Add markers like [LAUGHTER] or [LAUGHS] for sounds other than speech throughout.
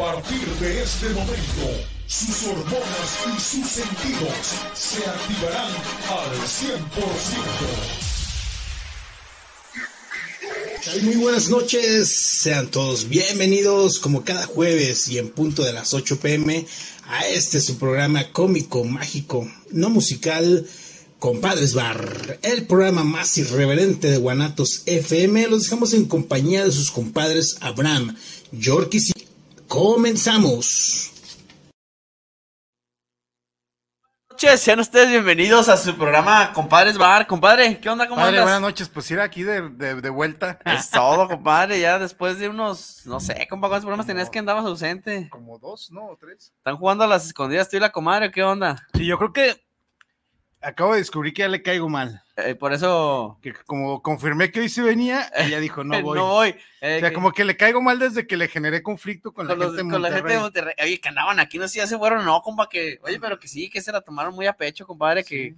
partir de este momento, sus hormonas y sus sentidos se activarán al 100%. Muy buenas noches, sean todos bienvenidos como cada jueves y en punto de las 8 pm a este su programa cómico, mágico, no musical, Compadres Bar, el programa más irreverente de Guanatos FM. Los dejamos en compañía de sus compadres Abraham, Yorkis Comenzamos. noches, sean ustedes bienvenidos a su programa Compadres Bar. Compadre, ¿qué onda? ¿Cómo buenas noches, pues ir aquí de, de, vuelta. [LAUGHS] Es todo, compadre, ya después de unos, no sé, compa, ¿cuántos programas tenías que andabas ausente? Como dos, ¿no? tres. Están jugando a las escondidas, tú y la comadre, ¿qué onda? Sí, yo creo que Acabo de descubrir que ya le caigo mal. Eh, por eso. Que como confirmé que hoy se venía, ella dijo, no [LAUGHS] voy. no o sea, eh, eh. como que le caigo mal desde que le generé conflicto con, la, gente de Monterrey. Oye, que andaban aquí, no sé si ya se fueron no, compa, que. Oye, pero que sí, que se la tomaron muy a pecho, compadre, que,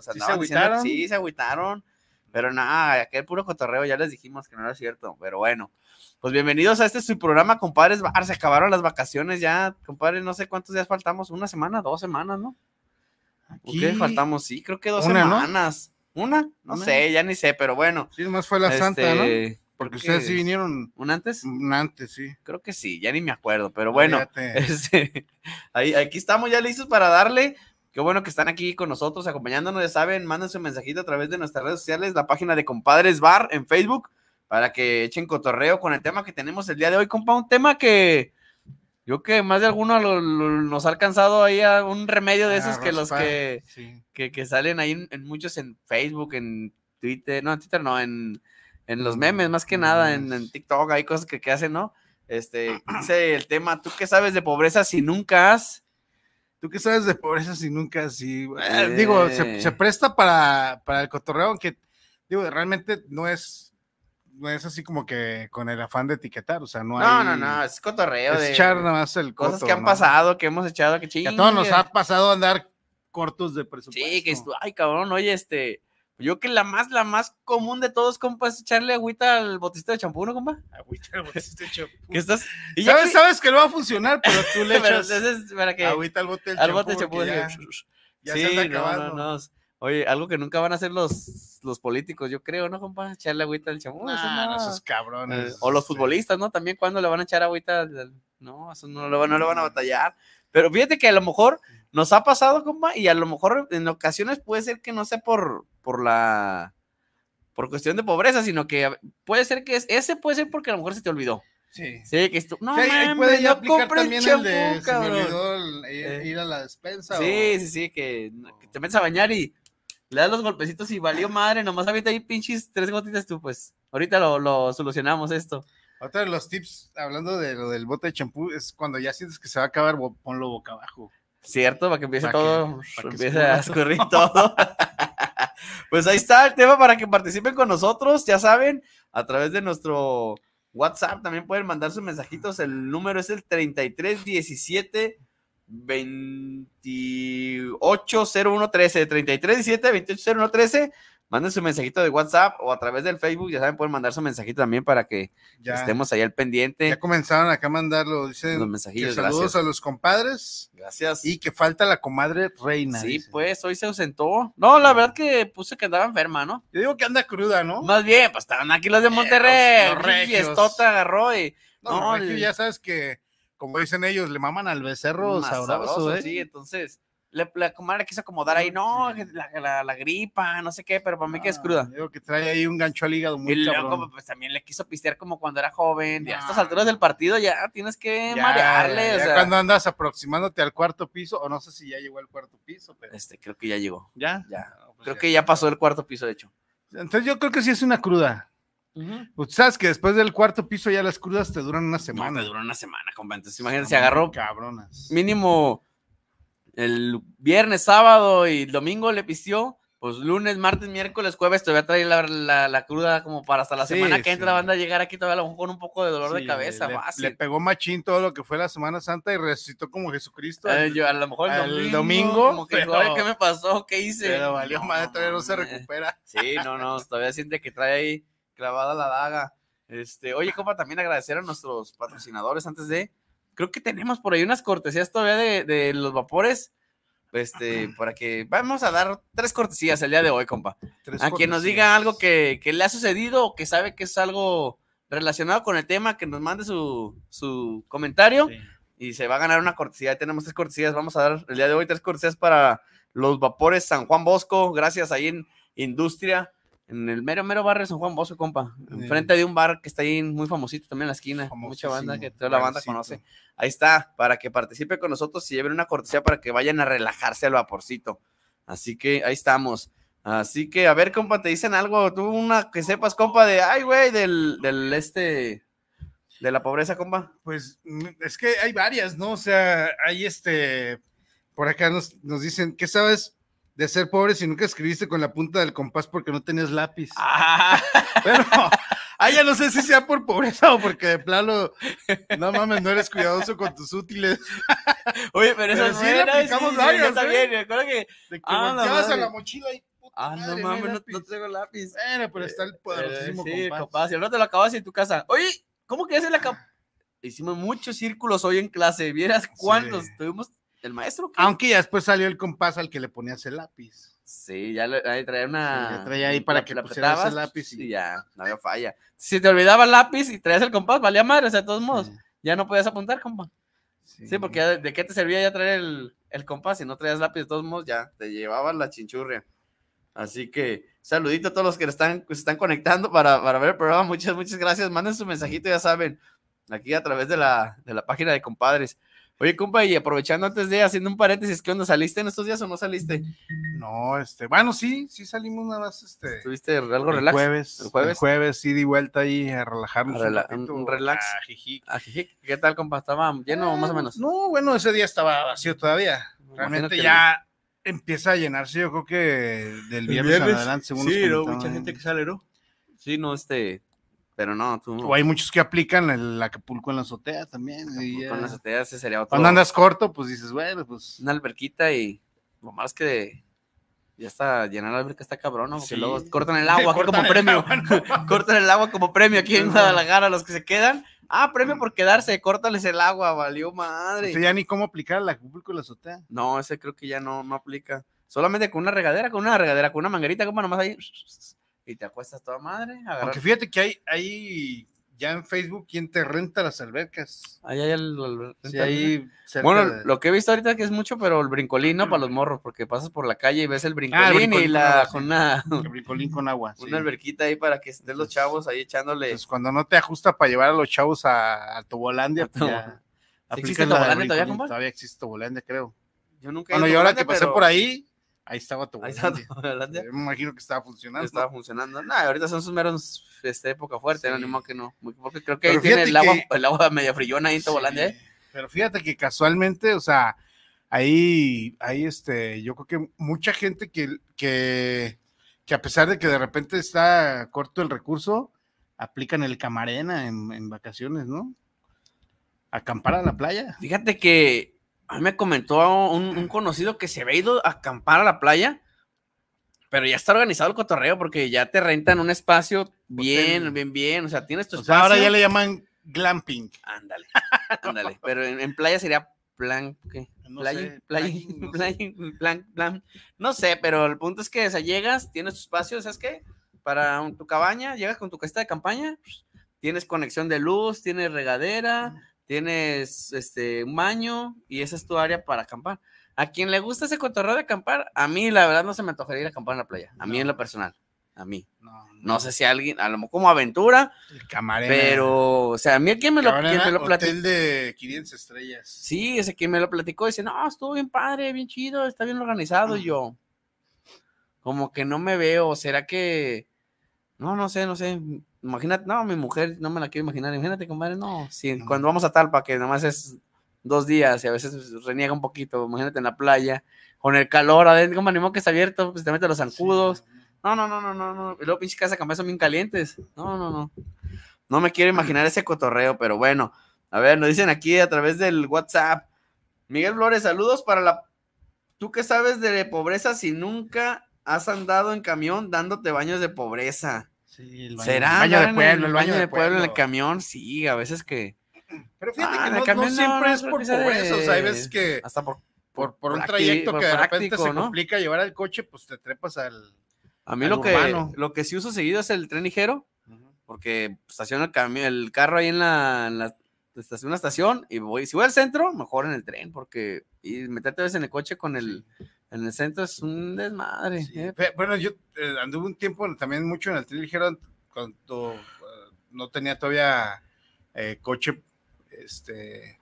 se agüitaron. sí, se agüitaron. Pero nada, aquel puro cotorreo, ya les dijimos que no era cierto, pero bueno. Pues bienvenidos a este su programa, compadres. Ah, se acabaron las vacaciones ya, compadre no sé cuántos días faltamos, una semana, dos semanas, ¿no? ¿Qué faltamos? Sí, creo que dos semanas. ¿Una? No sé, ya ni sé, pero bueno. Sí, nomás fue la santa, ¿no? Este, Porque ustedes sí vinieron. ¿Un antes? Un antes, sí. Creo que sí, ya ni me acuerdo, pero bueno. [LAUGHS] Este, ahí, aquí estamos ya listos para darle. Qué bueno que están aquí con nosotros, acompañándonos. Ya saben, manden un mensajito a través de nuestras redes sociales, la página de Compadres Bar en Facebook, para que echen cotorreo con el tema que tenemos el día de hoy, compa. Un tema que, yo que más de alguno nos ha alcanzado ahí a un remedio de ah, esos que los que, salen ahí en, muchos en Facebook, en Twitter, no, en Twitter no, en, los memes más que nada, en, en TikTok, hay cosas que, que hacen, ¿no? Este, [CLEARS THROAT] dice el tema, ¿tú qué sabes de pobreza si nunca has? ¿Tú qué sabes de pobreza si nunca has? Si, eh, Digo, se, eh. presta para, para, el cotorreo, que digo, realmente no es es así como que con el afán de etiquetar, o sea, no, hay. No, no, no, es cotorreo. Es de echar nada más el coto, Cosas que han pasado, que hemos echado, que chingue. a todos nos ha pasado andar cortos de presupuesto. Sí, que esto, ay, cabrón, oye, este. Yo que la más, la más común de todos, compa, es echarle agüita al botecito de champú, ¿no, compa? Agüita al botecito de champú. ¿Qué estás? ¿Sabes, sabes que no va a funcionar, pero tú le [LAUGHS] echas agüita al bote de champú. Al de champú. Ya, sí, [LAUGHS] se anda acabando. No, no, no. Oye, algo que nunca van a hacer los, los políticos, yo creo, ¿no, compa? Echarle agüita al chabón. Ah, esos cabrones. o los futbolistas, ¿no? También cuando le van a echar agüita. No, eso no, lo, no lo van a batallar. Pero fíjate que a lo mejor nos ha pasado, compa, y a lo mejor en ocasiones puede ser que no sea por, por la por cuestión de pobreza, sino que puede ser que ese puede ser porque a lo mejor se te olvidó. Sí. Sí, que esto, no no, mames, puede no también el, de se me olvidó eh. ir a la despensa. Sí, sí, sí, que, que, te metes a bañar y le das los golpecitos y valió madre, nomás ahorita ahí, pinches tres gotitas tú, pues. Ahorita lo, solucionamos esto. Otro de los tips, hablando de lo del bote de champú, es cuando ya sientes que se va a acabar, ponlo boca abajo. Cierto, para que empiece para que, empiece a escurrir todo. [LAUGHS] pues ahí está el tema para que participen con nosotros, ya saben, a través de nuestro WhatsApp también pueden mandar sus mensajitos, el número es el 3317 cero 3317, 13 Manden su mensajito de WhatsApp o a través del Facebook, ya saben, pueden mandar su mensajito también para que estemos ahí al pendiente. Ya comenzaron acá a mandarlo, dicen. Los saludos a los compadres. Gracias. Y que falta la comadre reina. Sí, pues, hoy se ausentó. No, la verdad que puse que andaba enferma, ¿no? Yo digo que anda cruda, ¿no? Más bien, pues estaban aquí los de eh, Monterrey. Eh, agarró y. No, ya sabes que como dicen ellos, le maman al becerro sabroso, ¿eh? Sí, entonces la, la comadre quiso acomodar ahí, no, la, gripa, no sé qué, pero para mí que es ah, cruda. Digo que trae ahí un gancho al hígado muy Y luego, pues también le quiso pistear como cuando era joven. y a estas alturas ah. del partido ya tienes que marearle. o cuando andas aproximándote al cuarto piso, o no sé si ya llegó al cuarto piso, pero. Este, creo que ya llegó. ¿Ya? Ya. Pues creo que ya pasó el cuarto piso, de hecho. Entonces yo creo que sí es una cruda. Pues, sabes que después del cuarto piso ya las crudas te duran una semana. No, duran una semana, compa. Entonces, imagínense, agarró cabronas. mínimo el viernes, sábado y domingo le pistió. Pues lunes, martes, miércoles, jueves te voy a traer la, cruda como para hasta la semana que entra la banda a llegar aquí todavía a lo mejor con un poco de dolor de cabeza. Le, pegó machín todo lo que fue la Semana Santa y resucitó como Jesucristo. Eh, a lo mejor el domingo. ¿Qué me pasó? ¿Qué hice? Pero valió madre, todavía no se recupera. Sí, no, no, todavía siente que trae ahí clavada la daga. Este, oye, compa, también agradecer a nuestros patrocinadores antes de. Creo que tenemos por ahí unas cortesías todavía de, de los vapores. Este, para que vamos a dar tres cortesías el día de hoy, compa. a quien nos diga algo que, que, le ha sucedido o que sabe que es algo relacionado con el tema, que nos mande su, su comentario y se va a ganar una cortesía. tenemos tres cortesías. Vamos a dar el día de hoy tres cortesías para los vapores San Juan Bosco. Gracias ahí en Industria en el mero, mero barrio de San Juan Bosco, compa. Enfrente eh. de un bar que está ahí muy famosito también en la esquina. Mucha banda que toda la banda conoce. Ahí está, para que participe con nosotros y lleven una cortesía para que vayan a relajarse al vaporcito. Así que ahí estamos. Así que, a ver, compa, te dicen algo. Tú una que sepas, compa, de, ay, güey, del, este, de la pobreza, compa. Pues mm, es que hay varias, ¿no? O sea, hay este, por acá nos, nos dicen, ¿qué sabes? de ser pobre, si nunca escribiste con la punta del compás porque no tenías lápiz. [LAUGHS] Ah. Pero, ah, ya no sé si sea por pobreza o porque de plano, no mames, no eres cuidadoso con tus útiles. Oye, pero, eso sí no Está ¿eh? bien, me acuerdo que. De que ah, en la mochila y. Puta ah, no mames, no, tengo lápiz. pero está el eh, poderosísimo sí, compás. compás. Y no te lo acabas en tu casa. Oye, ¿cómo que haces la Hicimos muchos círculos hoy en clase. ¿Vieras cuántos? Tuvimos el maestro. Aunque ya después salió el compás al que le ponías el lápiz. Sí, ya le, traía una. traía ahí para que le pusieras el lápiz. Y... ya, no había falla. Si te olvidaba el lápiz y traías el compás, valía madre, o sea, de todos modos, ya no podías apuntar, compa. Sí, porque de qué te servía ya traer el, compás si no traías lápiz, de todos modos, ya te llevaban la chinchurria. Así que saludito a todos los que están, se están conectando para, para, ver el programa. Muchas, muchas gracias. Manden su mensajito, ya saben, aquí a través de la página de compadres. Oye, compa, y aprovechando antes de haciendo un paréntesis, ¿qué onda? ¿Saliste en estos días o no saliste? No, este, bueno, sí, sí salimos nada más, este. ¿Tuviste algo relax? El jueves, el jueves. El jueves, sí, di vuelta ahí a relajarnos. un, relax. A ah, ah, ¿Qué tal, compa? ¿Estaba lleno más o menos? No, bueno, ese día estaba vacío todavía. Realmente ya empieza a llenarse, yo creo que del viernes, adelante, según Sí, no, mucha gente que sale, Sí, no, este, pero no, tú. O hay muchos que aplican el Acapulco en la azotea también. con la azotea ese sería otro. Cuando andas corto, pues dices, bueno, pues. Una alberquita y lo más que ya está, llenar la alberca está cabrón, ¿no? Porque luego cortan el agua [LAUGHS] como premio. [LAUGHS] cortan el agua como premio aquí en Guadalajara a los que se quedan. Ah, premio por quedarse, córtales el agua, valió madre. ya ni cómo aplicar el Acapulco en la azotea. No, ese creo que ya no, no aplica. Solamente con una regadera, con una regadera, con una manguerita, como nomás ahí y te acuestas toda madre. Porque fíjate que hay, hay ya en Facebook quien te renta las albercas. Ahí hay el, Bueno, lo que he visto ahorita que es mucho, pero el brincolín no para los mm. morros, porque pasas por la calle y ves el ah, brincolín, y la con [LAUGHS] una el brincolín con agua. Una alberquita ahí para que estén los chavos ahí echándole. Pues cuando no te ajusta para llevar a los chavos a, tu volandia pues ya ¿Existe todavía, Todavía existe Tobolandia, creo. Yo nunca Bueno, y ahora que pasé por ahí, ahí estaba tu [LAUGHS] Me imagino que estaba funcionando. Estaba funcionando. No, ahorita son sus meros este, época fuerte, no, animo que no. Porque creo que ahí tiene el agua, media frillona ahí en Togolandia. ¿eh? Pero fíjate que casualmente, o sea, ahí, ahí este, yo creo que mucha gente que, que, que a pesar de que de repente está corto el recurso, aplican el camarena en, en vacaciones, ¿no? Acampar a la playa. Fíjate que a mí me comentó un, conocido que se había ido a acampar a la playa, pero ya está organizado el cotorreo porque ya te rentan un espacio bien, bien, bien. O sea, tienes tu espacio. ahora ya le llaman glamping. Ándale, ándale. [LAUGHS] pero en, playa sería plan, ¿qué? No sé, pero el punto es que o llegas, tienes tu espacio, ¿sabes qué? Para tu cabaña, llegas con tu casita de campaña, pues, tienes conexión de luz, tienes regadera, tienes este, un baño y esa es tu área para acampar. A quien le gusta ese cotorreo de acampar, a mí la verdad no se me antojaría ir a acampar en la playa, a mí en lo personal, a mí. No, sé si alguien, a lo mejor como aventura, camarero. pero, o sea, a mí quien me lo, quien me lo platicó. Hotel de 500 estrellas. Sí, ese quien me lo platicó dice, no, estuvo bien padre, bien chido, está bien organizado, y yo como que no me veo, ¿será que...? No, no sé, no sé. Imagínate, no, mi mujer no me la quiero imaginar. Imagínate, compadre, no. Si cuando vamos a Talpa, que nomás es dos días y a veces reniega un poquito, imagínate en la playa, con el calor adentro, como ni que está abierto, pues te mete los zancudos. No, no, no, no, no, no. Y luego pinche casa son bien calientes. No, no, no. No me quiero imaginar ese cotorreo, pero bueno. A ver, nos dicen aquí a través del WhatsApp. Miguel Flores, saludos para la. ¿Tú qué sabes de pobreza si nunca has andado en camión dándote baños de pobreza? el baño, ¿Será? El baño de pueblo, el baño de pueblo en el camión, sí, a veces que. Pero fíjate ah, que no, camión, siempre es por eso, o sea, hay veces que. Hasta por, un trayecto que de repente se complica llevar el coche, pues te trepas al. A mí lo, que, lo que sí uso seguido es el tren ligero, porque estaciono el, carro ahí en la, estación, una estación y voy. Si voy al centro, mejor en el tren, porque. Y meterte a veces en el coche con el en el centro es un desmadre. ¿eh? Bueno, yo eh, anduve un tiempo también mucho en el tren ligero cuando eh, no tenía todavía coche, este,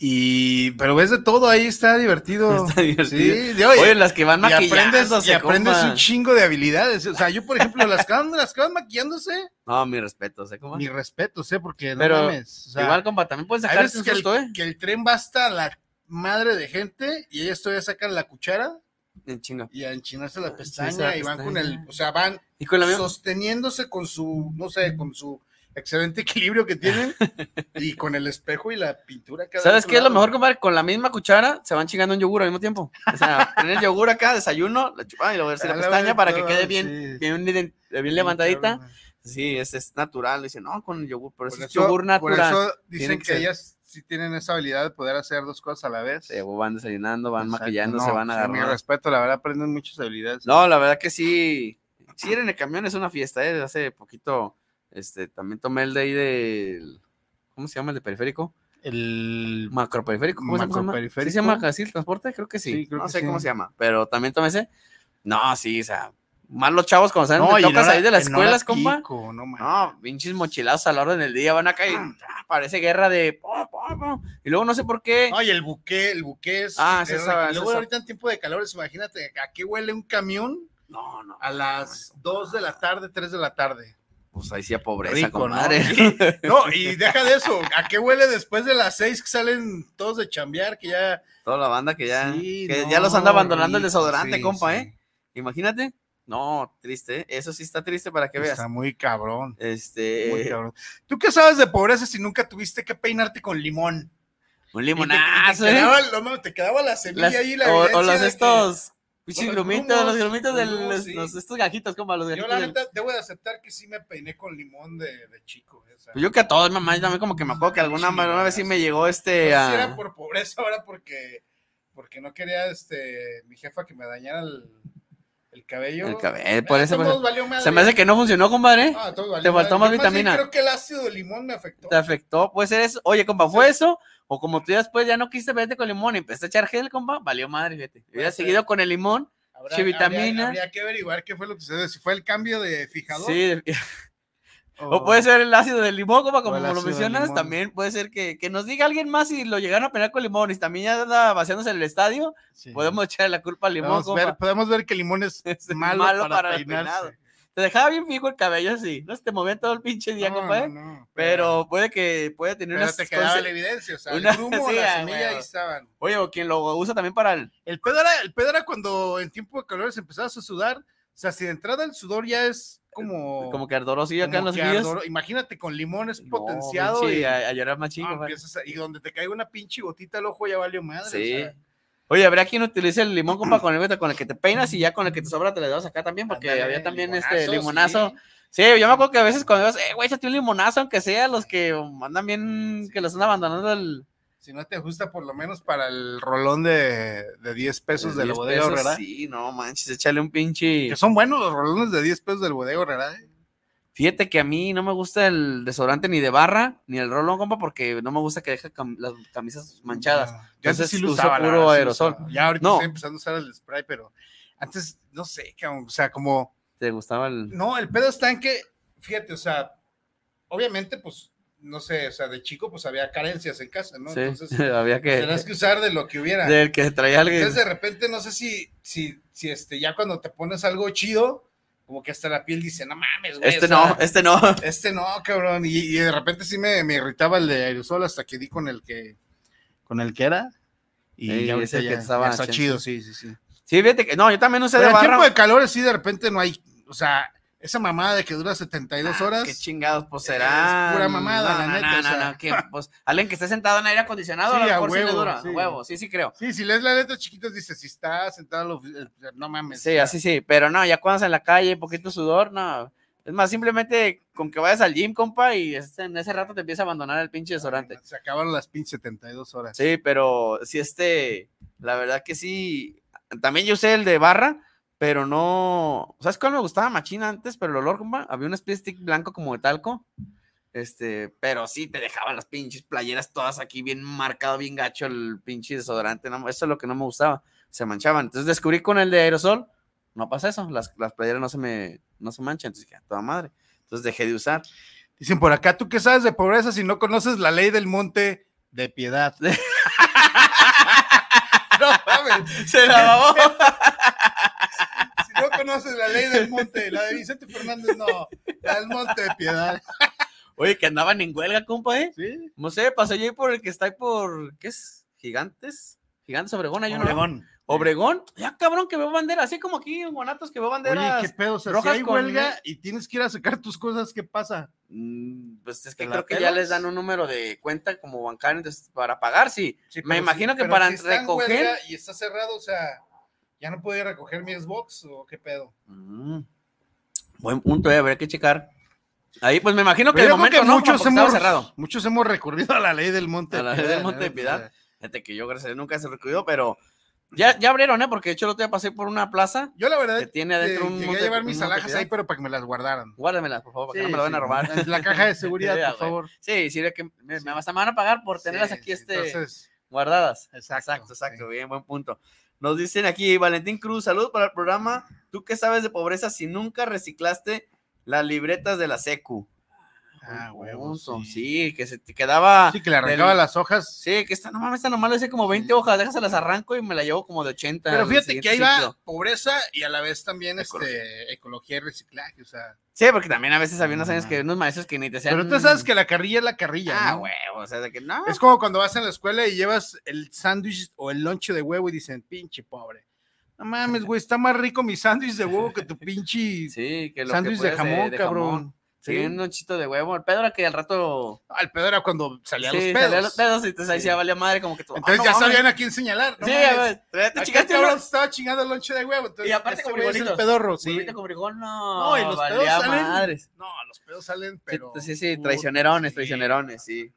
y, pero ves de todo, ahí está divertido. [LAUGHS] Está divertido. Sí, de, oye, oye, las que van maquillándose, Y aprendes, aprendes un chingo de habilidades. O sea, yo, por ejemplo, las que, van, las que van maquillándose. No, mi respeto, sé cómo. Mi respeto, sé, porque pero, no mames. O sea, igual, compa, también puedes sacar que, ¿eh? que el tren va hasta la madre de gente y ellas todavía sacan la cuchara en Y a enchinarse la pestaña y van con el, o sea, van sosteniéndose con su, no sé, con su excelente [LAUGHS] equilibrio que tienen [LAUGHS] y con el espejo y la pintura. ¿Sabes qué es lo mejor, compadre? Con la misma cuchara se van chingando un yogur al mismo tiempo. O sea, tener [LAUGHS] yogur acá, desayuno, la chupan y la pestaña para que quede bien, bien, levantadita. Sí, es, natural. Dicen, no, con el yogur, pero es yogur natural. Por eso dicen que ellas si tienen esa habilidad de poder hacer dos cosas a la vez. van desayunando, van maquillando, se van a agarrar. Mi respeto, la verdad aprenden muchas habilidades. No, la verdad que sí. Sí, en el camión es una fiesta, ¿eh? Hace poquito, este, también tomé el de ahí del, ¿cómo se llama el de periférico? El macroperiférico, ¿cómo se llama? ¿Sí se llama así el transporte? Creo que sí. sí no sé cómo se llama, pero también tomé ese. No, sí, o sea, más los chavos cuando salen, tocas ahí de las escuelas, compa. no, pinches mochilados a la orden del día van a caer [CLEARS THROAT] ah, parece guerra de oh, y luego no sé por qué. Ay, el buque, el buque es. Ah, Luego ahorita en tiempo de calores, imagínate, ¿a qué huele un camión? No, no. A las 2 de la tarde, 3 de la tarde. Pues ahí sí a pobreza, [LAUGHS] ¿no? y deja de eso. ¿A qué huele después de las 6 que salen todos de chambear? Que ya. Toda la banda que ya. que ya los anda abandonando el desodorante, compa, ¿eh? Imagínate. No, triste. ¿eh? Eso sí está triste para que veas. Está muy cabrón. Este. Muy eh, cabrón. ¿Tú qué sabes de pobreza si nunca tuviste que peinarte con limón? Un limonazo, te, ¿eh? quedaba, te, quedaba, la semilla ahí, la O, o los estos. Pichis grumitos, los grumitos de los, estos gajitos, como los gajitos. Yo la neta, debo de aceptar que sí me peiné con limón de, de chico. Pues yo que a todos, mamá, yo también como que me acuerdo que alguna vez sí me llegó este. No si ah, era por pobreza, ahora porque, porque no quería este, mi jefa que me dañara el el cabello. El cabello, eh, ah, por eso. Se me hace que no funcionó, compadre. Ah, Te faltó más vitamina. Yo creo que el ácido de limón me afectó. Te afectó. Puede ser eso. Oye, compa, ¿fue eso? O como tú ya después ya no quisiste verte con limón y empezaste a echar gel, compa, valió madre, fíjate. Hubiera seguido con el limón, habrá, vitamina. Habría, que averiguar qué fue lo que sucedió. Si fue el cambio de fijador. Sí, [LAUGHS] O, puede ser el ácido del limón, como, lo mencionas. También puede ser que, que, nos diga alguien más si lo llegaron a pelear con limón y también ya anda vaciándose el estadio. Podemos echar la culpa al limón. Podemos, ver, que el limón es, [LAUGHS] malo, para, el Te dejaba bien fijo el cabello así. No se te movía todo el pinche día, no, ¿eh? pero, puede que puede tener una. te quedaba la evidencia, o sea, una, el [LAUGHS] la ah, semilla, ahí estaban. Oye, o quien lo usa también para el. El pedo, era, el pedo era cuando en tiempo de calor se empezaba a sudar o sea, si de entrada el sudor ya es como. Como que y acá en los Imagínate con limones es potenciado. Sí, a, llorar más chico. y donde te caiga una pinche gotita el ojo ya valió madre. Sí. O sea. Oye, habrá quien utilice el limón compa con el con el que te peinas y ya con el que te sobra te le das acá también, porque había también este limonazo. Sí. yo me acuerdo que a veces cuando ibas, eh, güey, échate un limonazo, aunque sea los que andan bien, mm, que los están abandonando el, si no te gusta, por lo menos para el rolón de, 10 pesos del bodego bodega Sí, no manches, échale un pinche. Que son buenos los rolones de 10 pesos del bodega ¿verdad? ¿eh? Fíjate que a mí no me gusta el desodorante ni de barra, ni el rolón, compa, porque no me gusta que deje las camisas manchadas. yo antes sí lo usaba, puro aerosol. ya ahorita estoy empezando a usar el spray, pero antes, no sé, o sea, como... ¿Te gustaba el...? No, el pedo está en que, fíjate, o sea, obviamente, pues, no sé, o sea, de chico, pues había carencias en casa, ¿no? Entonces, [LAUGHS] había que. Tenías que usar de lo que hubiera. Del que traía alguien. Entonces, de repente, no sé si, si, si este, ya cuando te pones algo chido, como que hasta la piel dice, no mames, güey. Este no, este no. [LAUGHS] Este no, cabrón. Y, de repente sí me, irritaba el de aerosol hasta que di con el que, con el que era. Y ya, ese que estaba chido, sí, sí, sí. Sí, fíjate que, no, yo también no sé de barra. En tiempo de calor, sí, de repente no hay, o sea, esa mamada de que dura 72 ah, horas. qué chingados, pues será. Es pura mamada, la neta. No, no, no, pues, alguien que esté sentado en aire acondicionado, sí, a lo huevo, sí le dura, sí. huevo, sí, sí creo. Sí, si lees la letra chiquitos, dices, si estás sentado, eh, no mames. Sí, así sí, pero no, ya cuando estás en la calle, poquito sudor, no. Es más, simplemente con que vayas al gym, compa, y en ese rato te empieza a abandonar el pinche desodorante. Se acabaron las pinches 72 horas. Sí, pero si este, la verdad que sí, también yo usé el de barra, pero no. ¿Sabes cuál me gustaba machina antes? Pero el olor, compa, había un Speed stick blanco como de talco. Este, pero sí te dejaban las pinches playeras todas aquí bien marcado, bien gacho el pinche desodorante. No, eso es lo que no me gustaba. Se manchaban. Entonces descubrí con el de aerosol, no pasa eso. Las, playeras no se me se manchan. Entonces dije, ah, toda madre. Entonces dejé de usar. Dicen por acá, ¿tú qué sabes de pobreza si no conoces la ley del monte de piedad? [LAUGHS] no mames, se la babó. [LAUGHS] conoces la ley del monte, la de Vicente Fernández no, la del monte de piedad. Oye, que andaban en huelga, compa, ¿eh? Sí. No sé, pasé yo por el que está ahí por, ¿qué es? Gigantes. Gigantes Obregón, hay Obregón. Uno, Obregón. Ya cabrón que veo bandera, así como aquí en Guanatos que veo banderas. Oye, qué pedo, rojas huelga y tienes que ir a sacar tus cosas, ¿qué pasa? Mm, pues es que creo que ya les dan un número de cuenta como bancario para pagar, sí. Me imagino que para recoger y está cerrado, o sea, ya no pude recoger mi Xbox o qué pedo. Mm. Buen punto, eh, habría que checar. Ahí, pues me imagino que, de momento, no, muchos, hemos, cerrado. muchos hemos recurrido a la ley del monte. A la ley del monte de ¿eh? piedad. Gente que yo, gracias nunca se recurrió, pero ya, abrieron, ¿eh? Porque de hecho el otro día pasé por una plaza. Yo, la verdad, que tiene eh, a llevar mis alhajas ahí, pero para que me las guardaran. Guárdamelas, por favor, para que no me las van a robar. la caja de [LAUGHS] seguridad, por favor. Sí, sí, que me, sí. van a pagar por tenerlas aquí este, guardadas. Exacto, exacto, exacto. Bien, buen punto. Nos dicen aquí, Valentín Cruz, saludos para el programa. ¿Tú qué sabes de pobreza si nunca reciclaste las libretas de la SECU? Ah, huevón, Sí. que se te quedaba. Sí, que le arrancaba las hojas. Sí, que está no mames, está nomás le hace como 20 hojas, déjase las arranco y me la llevo como de 80. Pero fíjate que ahí va pobreza y a la vez también este, ecología. este, ecología y reciclaje, o sea. Sí, porque también a veces había unos años que unos maestros que ni te sean... Pero tú sabes que la carrilla es la carrilla. Ah, ¿no? o sea, que no. Es como cuando vas a la escuela y llevas el sándwich o el lonche de huevo y dicen, pinche pobre. No mames, güey, está más rico mi sándwich de huevo que tu [LAUGHS] pinche sándwich de, eh, jamón, cabrón. Sí, un lonchito de huevo. El pedo era que al rato. Ah, el pedo era cuando salían los pedos. Salían los pedos y te ahí sí. valía madre, como que tú. Ah, entonces ya sabían a quién señalar. No sí, a ver. Te chingaste ahora estaba chingando el lonche de huevo. Entonces, y aparte como con el pedorro, sí. no. No, y los pedos salen. Madres. No, los pedos salen, pero. Sí, sí, traicionerones, traicionerones, sí.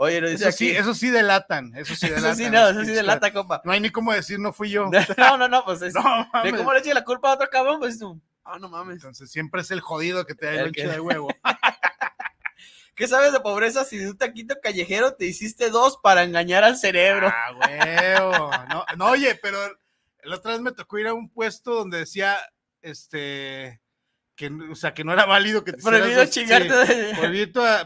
Oye, lo dice eso sí, eso sí delatan, eso sí delatan. [LAUGHS] eso sí, no, eso sí delata, compa. No hay ni cómo decir, no fui yo. [LAUGHS] no, no, no, pues es. [LAUGHS] De cómo le eché la culpa a otro cabrón, pues Ah, no mames. Entonces siempre es el jodido que te da el lonche de huevo. [LAUGHS] ¿Qué sabes de pobreza si de un taquito callejero te hiciste dos para engañar al cerebro? Ah, huevo. No, oye, pero la otra vez me tocó ir a un puesto donde decía, este, que, o sea, que no era válido que te Prohibido dos, chingarte.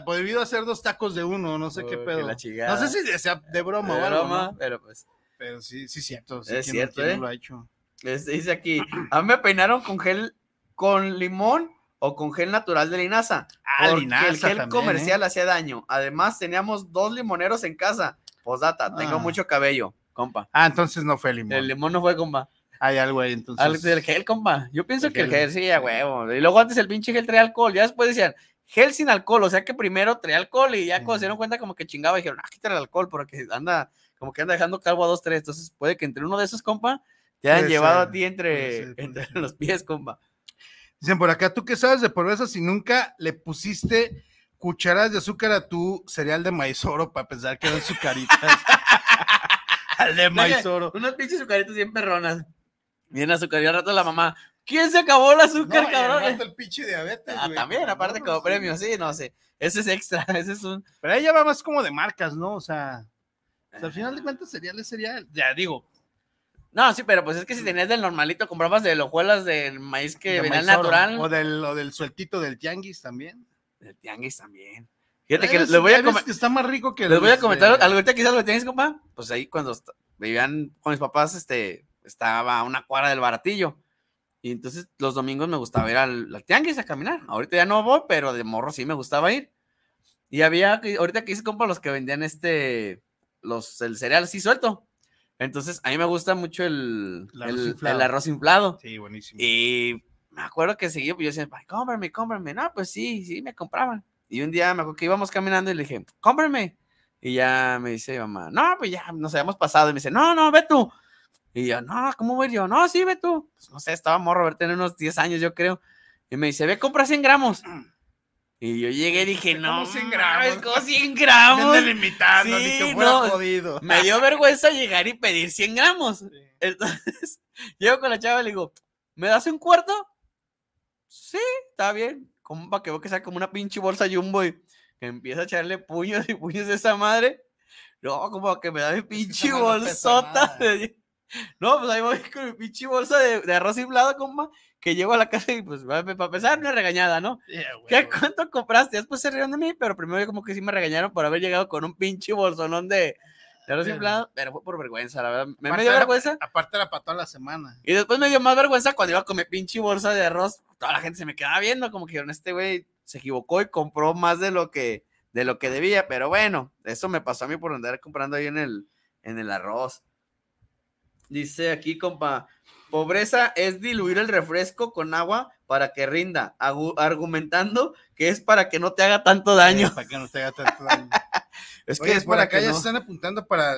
prohibido, hacer dos tacos de uno, no sé qué pedo. No sé si sea de broma de broma, pero pues. Pero sí, sí, cierto. Sí, es cierto, ¿eh? lo ha hecho? dice aquí, a mí me peinaron con gel con limón o con gel natural de linaza. Ah, porque el gel comercial ¿eh? hacía daño. Además, teníamos dos limoneros en casa. Posdata, tengo ah. mucho cabello, compa. Ah, entonces no fue limón. El limón no fue, compa. Hay algo ahí, entonces. el gel, compa. Yo pienso que el gel, sí, ya, huevo. Y luego antes el pinche gel traía alcohol. Ya después decían, gel sin alcohol. O sea que primero traía alcohol y ya se dieron mm. cuenta como que chingaba, dijeron, ah, quítale el alcohol porque anda, como que anda dejando calvo a dos, tres. Entonces puede que entre uno de esos, compa, te hayan llevado a ti entre, entre los pies, compa. Dicen por acá, ¿tú qué sabes de pobreza si nunca le pusiste cucharas de azúcar a tu cereal de maizoro para pensar que eran sucaritas? [LAUGHS] Al de maizoro. Unas pinches sucaritas bien perronas. Bien azúcar. rato la mamá, ¿Quién se acabó el azúcar, cabrón? el pinche diabetes, ah, También, aparte como premio, sí, no sé. Ese es extra, [LAUGHS] ese es un. Pero ahí ya va más como de marcas, ¿no? O sea, pues, al final de ah. cuentas, cereal es cereal. Ya digo, no, sí, pero pues es que si mm. tenías del normalito, comprabas de lojuelas del maíz que venía natural. O del, del sueltito del tianguis también. Del tianguis también. Fíjate que ah, les voy a comentar. está más rico que. Les voy a este comentar algo. Ahorita quizás lo tianguis, compa. Pues ahí cuando vivían con mis papás, este, estaba una cuadra del baratillo. Y entonces los domingos me gustaba ir al, tianguis a caminar. Ahorita ya no voy, pero de morro sí me gustaba ir. Y había, ahorita que hice compa, los que vendían este, los, el cereal así suelto. Entonces, a mí me gusta mucho el, arroz, inflado. Sí, buenísimo. Y me acuerdo que pues yo decía, cómprame, cómprame. No, pues sí, sí, me compraban. Y un día me acuerdo que íbamos caminando y le dije, cómprame. Y ya me dice mamá, no, pues ya nos habíamos pasado. Y me dice, no, no, ve tú. Y yo, no, ¿cómo voy yo? No, sí, ve tú. Pues no sé, estaba morro, a ver, unos 10 años, yo creo. Y me dice, ve, compra 100 gramos. [CLEARS THROAT] Y yo llegué y dije, no, 100 gramos. Como 100 gramos. Me Me dio vergüenza llegar y pedir 100 gramos. Entonces, [LAUGHS] llego con la chava y le digo, ¿me das un cuarto? Sí, está bien. Como para que veo que sea como una pinche bolsa jumbo y que empieza a echarle puños y puños de esa madre. No, como que me da mi pinche bolsota. No, pues ahí voy [LAUGHS] con mi pinche bolsa de, arroz inflado, compa, que llego a la casa y pues para empezar una regañada, ¿no? ¿Qué cuánto compraste? Después se rieron de mí, pero primero como que sí me regañaron por haber llegado con un pinche bolsonón de, arroz inflado, pero fue por vergüenza, la verdad. Me, dio vergüenza. Aparte la pató la semana. Y después me dio más vergüenza cuando iba con mi pinche bolsa de arroz, toda la gente se me quedaba viendo como que este güey se equivocó y compró más de lo que de lo que debía, pero bueno, eso me pasó a mí por andar comprando ahí en el en el arroz. Dice aquí, compa, pobreza es diluir el refresco con agua para que rinda, argumentando que es para que no te haga tanto daño. para que no te haga tanto daño. [LAUGHS] es que es para acá que ya se están apuntando para,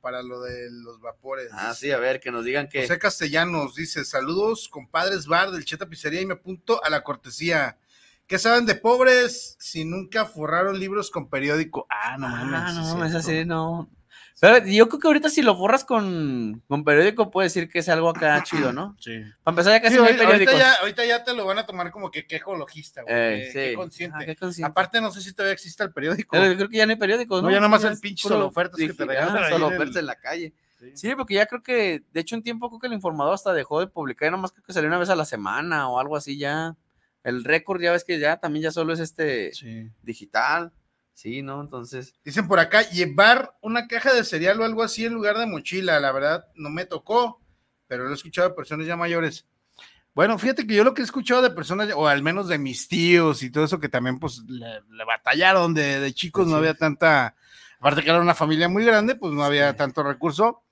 para lo de los vapores. Ah, sí, a ver, que nos digan que. José Castellanos dice: Saludos, compadres bar del Cheta Pizzería, y me apunto a la cortesía. ¿Qué saben de pobres si nunca forraron libros con periódico? Ah, no ah, mames. Ah, no, no es así, no yo creo que ahorita si lo borras con, con periódico puede decir que es algo acá [CLEARS THROAT] chido, ¿no? Sí. Para empezar ya casi no hay ahorita Ya, ahorita ya, te lo van a tomar como que eh, qué güey. sí. qué, consciente. Aparte no sé si todavía existe el periódico. yo creo que ya no hay periódicos, ¿no? No, ya nomás el pinche solo ofertas que te regalan. Solo ofertas en la calle. Sí. porque ya creo que, de hecho, un tiempo creo que el informador hasta dejó de publicar, y nomás creo que salió una vez a la semana o algo así ya. El récord, ya ves que ya también ya solo es este sí. digital. Sí, ¿no? Entonces. Dicen por acá, llevar una caja de cereal o algo así en lugar de mochila. La verdad, no me tocó, pero lo he escuchado de personas ya mayores. Bueno, fíjate que yo lo que he escuchado de personas, o al menos de mis tíos y todo eso, que también pues le, batallaron de, chicos, no había tanta, aparte que era una familia muy grande, pues no había tanto recurso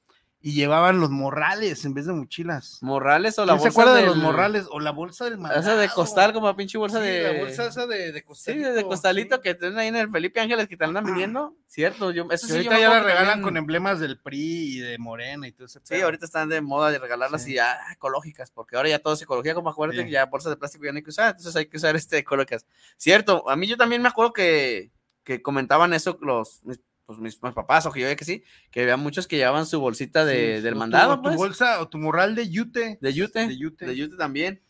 y llevaban los morrales en vez de mochilas. ¿Morrales o la bolsa? ¿Se acuerda de los morrales o la bolsa del Esa de costal, como a pinche bolsa de. La bolsa esa de, costalito. Sí, de costalito que tienen ahí en el Felipe Ángeles que te andan vendiendo. [CLEARS THROAT] Cierto, yo. Eso sí, ahorita ya la regalan con emblemas del PRI y de Morena y todo ese. Sí, ahorita están de moda de regalarlas y ya ah, ecológicas, porque ahora ya todo es ecología, como acuérdate que ya bolsas de plástico ya no hay que usar, entonces hay que usar este ecológicas. Cierto, a mí yo también me acuerdo que, que comentaban eso los pues mis, papás o que yo que sí, que había muchos que llevaban su bolsita del mandado. tu pues. bolsa o tu morral de yute. De yute. De yute. De yute también.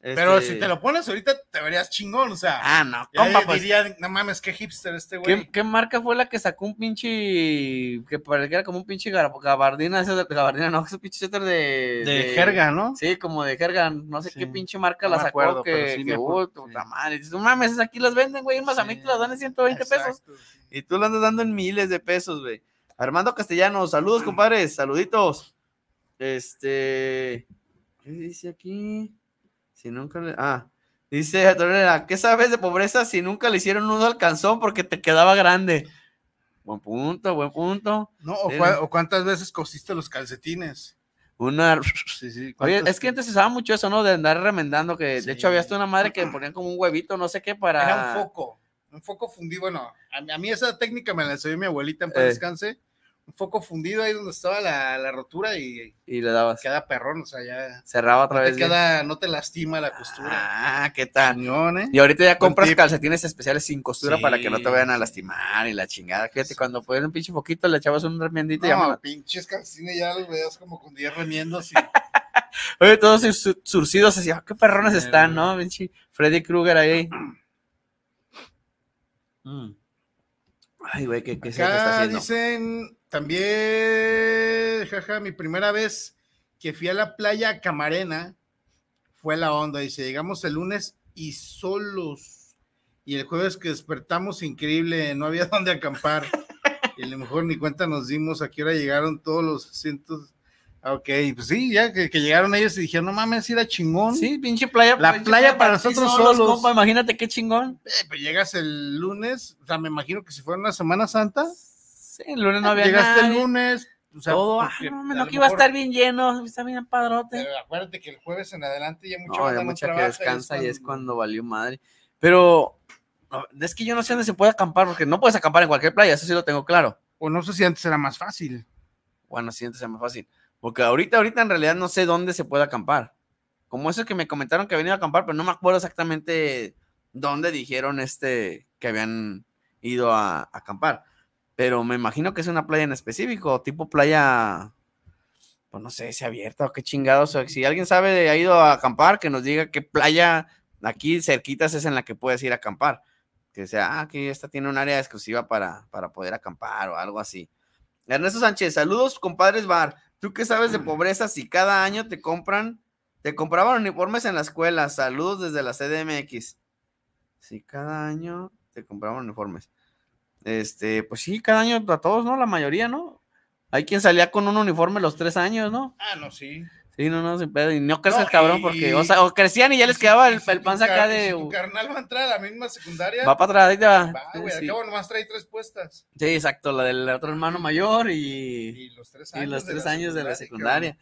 Pero si este te lo pones ahorita te verías chingón, o sea. Ah, no, compa, pues. Diría, no mames, qué hipster este güey. ¿Qué, marca fue la que sacó un pinche. que parecía como un pinche gabardina, esa gabardina, no, ese pinche suéter de, de, jerga, ¿no? Sí, como de jerga, no sé qué pinche marca la sacó acuerdo, que. Sí uh, puta madre. No mames, aquí las venden, güey, más a mí te las dan en 120 pesos. Y tú las andas dando en miles de pesos, güey. Armando Castellano, saludos, ah. compadres, saluditos. Este. ¿Qué dice aquí? Si nunca le... Ah, dice Torera, ¿qué sabes de pobreza si nunca le hicieron un al porque te quedaba grande? Buen punto, buen punto. No, o, cuántas veces cosiste los calcetines. Una. Sí, sí, Oye, es que antes se usaba mucho eso, ¿no? De andar remendando, que de hecho había hasta una madre que [CLEARS THROAT] ponían como un huevito, no sé qué, para. Era un foco, un foco fundido. Bueno, a mí, esa técnica me la enseñó mi abuelita en paz eh. descanse un foco fundido ahí donde estaba la, la rotura y, y le dabas. Queda perrón, o sea, ya. Cerraba otra vez. no te lastima la costura. Ah, qué tal. ¿eh? Y ahorita ya compras calcetines especiales sin costura para que no te vayan a lastimar y la chingada. Fíjate, cuando ponen un pinche poquito le echabas un remiendito y ya... No, pinches calcetines ya los veías como con 10 remiendos y. [LAUGHS] Oye, todos surcidos así, ah, qué perrones están, ¿no? Pinche Freddy Krueger ahí. [CLEARS THROAT] Mm. Ay, güey, ¿qué, qué se está haciendo? dicen también, jaja, mi primera vez que fui a la playa Camarena fue la onda. Dice, llegamos el lunes y solos. Y el jueves que despertamos, increíble, no había [LAUGHS] dónde acampar. y a lo mejor ni cuenta nos dimos a qué hora llegaron todos los asientos. Ah, ok, pues sí, ya que, llegaron ellos y dijeron, no mames, era chingón. Sí, pinche playa. La pues, playa para nosotros solos. imagínate qué chingón. Eh, pues llegas el lunes, o sea, me imagino que si fuera una Semana Santa, Sí, el lunes no había Llegaste el lunes, o sea, todo, ah, no, que iba a estar bien lleno, está bien padrote. acuérdate que el jueves en adelante ya mucha, gente descansa y es, cuando... valió madre. Pero es que yo no sé dónde se puede acampar, porque no puedes acampar en cualquier playa, eso sí lo tengo claro. O no sé si antes era más fácil. Bueno, si antes era más fácil. Porque ahorita, ahorita en realidad no sé dónde se puede acampar. Como eso que me comentaron que habían ido a acampar, pero no me acuerdo exactamente dónde dijeron este que habían ido a acampar. Pero me imagino que es una playa en específico, tipo playa, pues no sé, si abierta o qué chingados. si alguien sabe, ha ido a acampar, que nos diga qué playa aquí cerquitas es en la que puedes ir a acampar. Que sea, ah, aquí esta tiene un área exclusiva para, para poder acampar o algo así. Ernesto Sánchez, saludos, compadres Bar. ¿Tú qué sabes de mm. pobreza si cada año te compran, te compraban uniformes en la escuela? Saludos desde la CDMX. Si cada año te compraban uniformes este, pues sí, cada año a todos, ¿no? La mayoría, ¿no? Hay quien salía con un uniforme los tres años, ¿no? Ah, no, sí. Sí, no, no, sin pedo. Y no creces, el cabrón, porque, o sea, o crecían y ya les pues quedaba el, pues panza acá de. Si tu carnal va a entrar a la misma secundaria. Va para atrás, ahí te va. Va, güey, acabo nomás trae tres puestas. Sí, exacto, la del otro hermano mayor y. Y los tres años. Y los tres de años de la secundaria.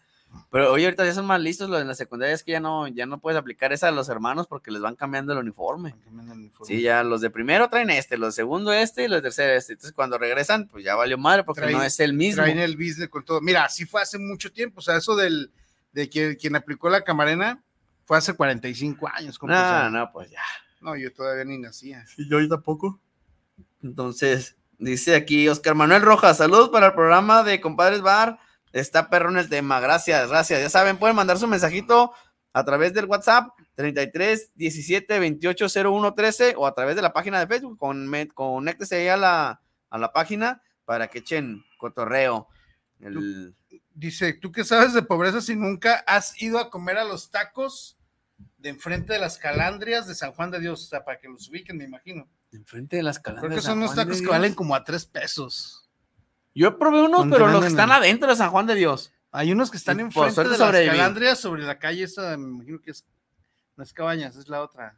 Pero hoy ahorita ya son más listos los de la secundaria, es que ya no, ya no puedes aplicar esa a los hermanos porque les van cambiando el uniforme. Sí, ya los de primero traen este, los de segundo este y los de tercero este. Entonces cuando regresan, pues ya valió madre porque no es el mismo. Traen el business con todo. Mira, así fue hace mucho tiempo, o sea, eso del, de quien, aplicó la camarena fue hace 45 años. No, no, pues ya. No, yo todavía ni nacía. y yo tampoco. Entonces, dice aquí Oscar Manuel Rojas, saludos para el programa de Compadres Bar Está en el tema. Gracias, gracias. Ya saben, pueden mandar su mensajito a través del WhatsApp 33 17 28 01 13 o a través de la página de Facebook. Con, conéctese ahí a la, a la página para que echen cotorreo. dice, ¿tú qué sabes de pobreza si nunca has ido a comer a los tacos de enfrente de las calandrias de San Juan de Dios? O sea, para que los ubiquen, me imagino. Enfrente de las calandrias. Creo que son unos tacos que valen como a tres pesos. Yo probé unos, pero los que están adentro de San Juan de Dios. Hay unos que están en enfrente de las calandrias sobre la calle esa, me imagino que es las cabañas, es la otra.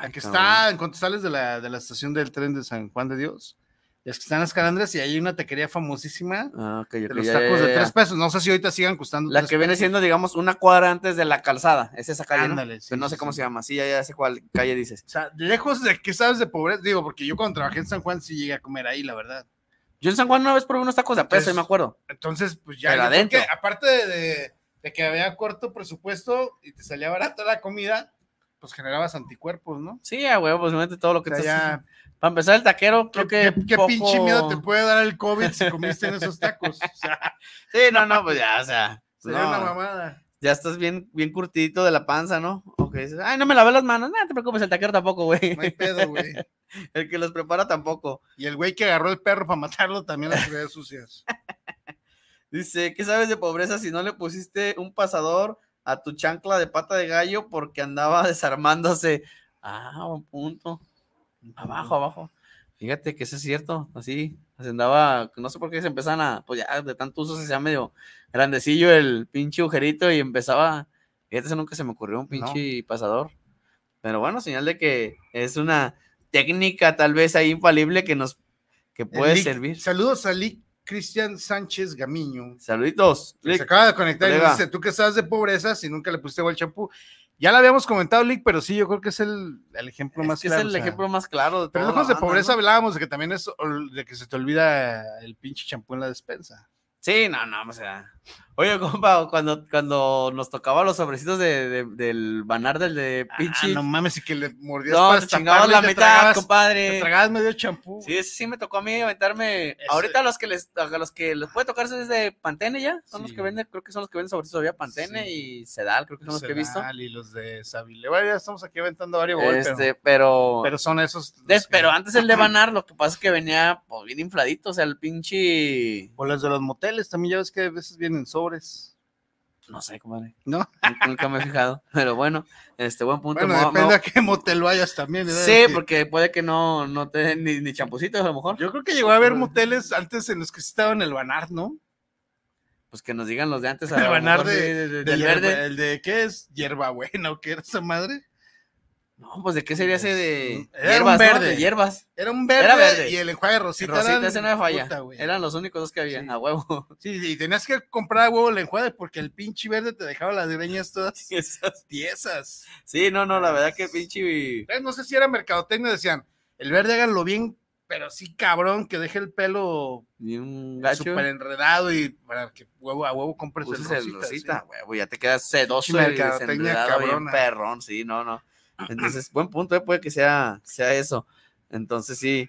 la que está en cuanto sales de la, de la, estación del tren de San Juan de Dios. es que están las calandrias y hay una tequería famosísima ah, de los tacos de tres pesos. No sé si ahorita sigan costando. La que viene siendo, digamos, una cuadra antes de la calzada. Es esa calle. ¿no? pero no sé cómo se llama. Sí, ya, ya sé cuál calle dices. O sea, lejos de que sabes de pobreza. Digo, porque yo cuando trabajé en San Juan sí llegué a comer ahí, la verdad. Yo en San Juan una vez probé unos tacos de peso, me acuerdo. Entonces, pues ya. aparte de, que había corto presupuesto y te salía barata la comida, pues generabas anticuerpos, ¿no? Sí, a huevo, pues mete todo lo que estás te ya... Para empezar, el taquero, creo que. ¿Qué, pinche miedo te puede dar el COVID si comiste en esos tacos? [LAUGHS] sí, no, no, pues ya, o sea. Sería una mamada ya estás bien, bien curtidito de la panza, ¿no? O dices, ay, no me lavé las manos, no te preocupes, el taquero tampoco, güey. No hay pedo, güey. [LAUGHS] El que los prepara tampoco. Y el güey que agarró el perro para matarlo también las redes sucias. [LAUGHS] Dice, ¿qué sabes de pobreza si no le pusiste un pasador a tu chancla de pata de gallo porque andaba [LAUGHS] desarmándose? Ah, un punto. Abajo, abajo. Fíjate que eso es cierto, así, se andaba, no sé por qué se empezaban a, pues ya de tanto uso se hacía medio, grandecillo el pinche agujerito y empezaba. Fíjate, nunca se me ocurrió un pinche pasador. Pero bueno, señal de que es una técnica tal vez ahí infalible que nos que puede servir. Saludos a Lick Cristian Sánchez Gamiño. Saluditos. se acaba de conectar y dice, tú que sabes de pobreza si nunca le pusiste igual champú. Ya lo habíamos comentado, Lick, pero sí, yo creo que es el, ejemplo más claro. Es el ejemplo más claro. De pobreza hablábamos de que también es de que se te olvida el pinche champú en la despensa. Sí, no, no, o sea, Oye, compa, cuando, cuando nos tocaba los sobrecitos de, del banar del de ah, pinche. no mames, y que le mordías no, chingabas la mitad, compadre. Te tragabas medio champú. Sí, sí me tocó a mí aventarme. Ahorita los que les, a los que les puede tocarse de Pantene ya, son los que venden, creo que son los que venden sobrecitos había Pantene y Sedal, creo que son los que he visto. y los de Sabile. ya estamos aquí aventando varios este, pero. Pero son esos. Pero [CLEARS THROAT] antes el de banar, lo que pasa es que venía pues, bien infladito, o sea, el pinche. O los de los moteles, también ya ves que a veces viene tienen sobres. No sé, compadre No. Nunca me he fijado. [LAUGHS] Pero bueno, este buen punto. Bueno, depende a qué motel vayas también. Sí, porque puede que no, no te den ni, ni champucitos a lo mejor. Yo creo que llegó a haber moteles antes en los que estaban el Banar, ¿no? Pues que nos digan los de antes. el Banar de, verde. ¿El de qué es? ¿Hierbabuena o qué era esa madre? No, pues de qué sería ese de pues, era hierbas, un verde. De hierbas. Era un verde, y el enjuague rosita. Rosita eran... ese falla. eran los únicos dos que había, a huevo. Sí, y tenías que comprar a huevo el enjuague porque el pinche verde te dejaba las greñas todas [LAUGHS] Esas tiesas. Sí, no, no, la verdad que pinche. no sé si era mercadotecnia, decían, el verde háganlo bien, pero sí cabrón, que deje el pelo súper enredado y para que huevo a huevo compres el rosita. rosita huevo, ya te quedas sedoso y cabrón perrón, sí, no, no. Entonces, buen punto, eh, puede que sea, sea eso. Entonces, sí.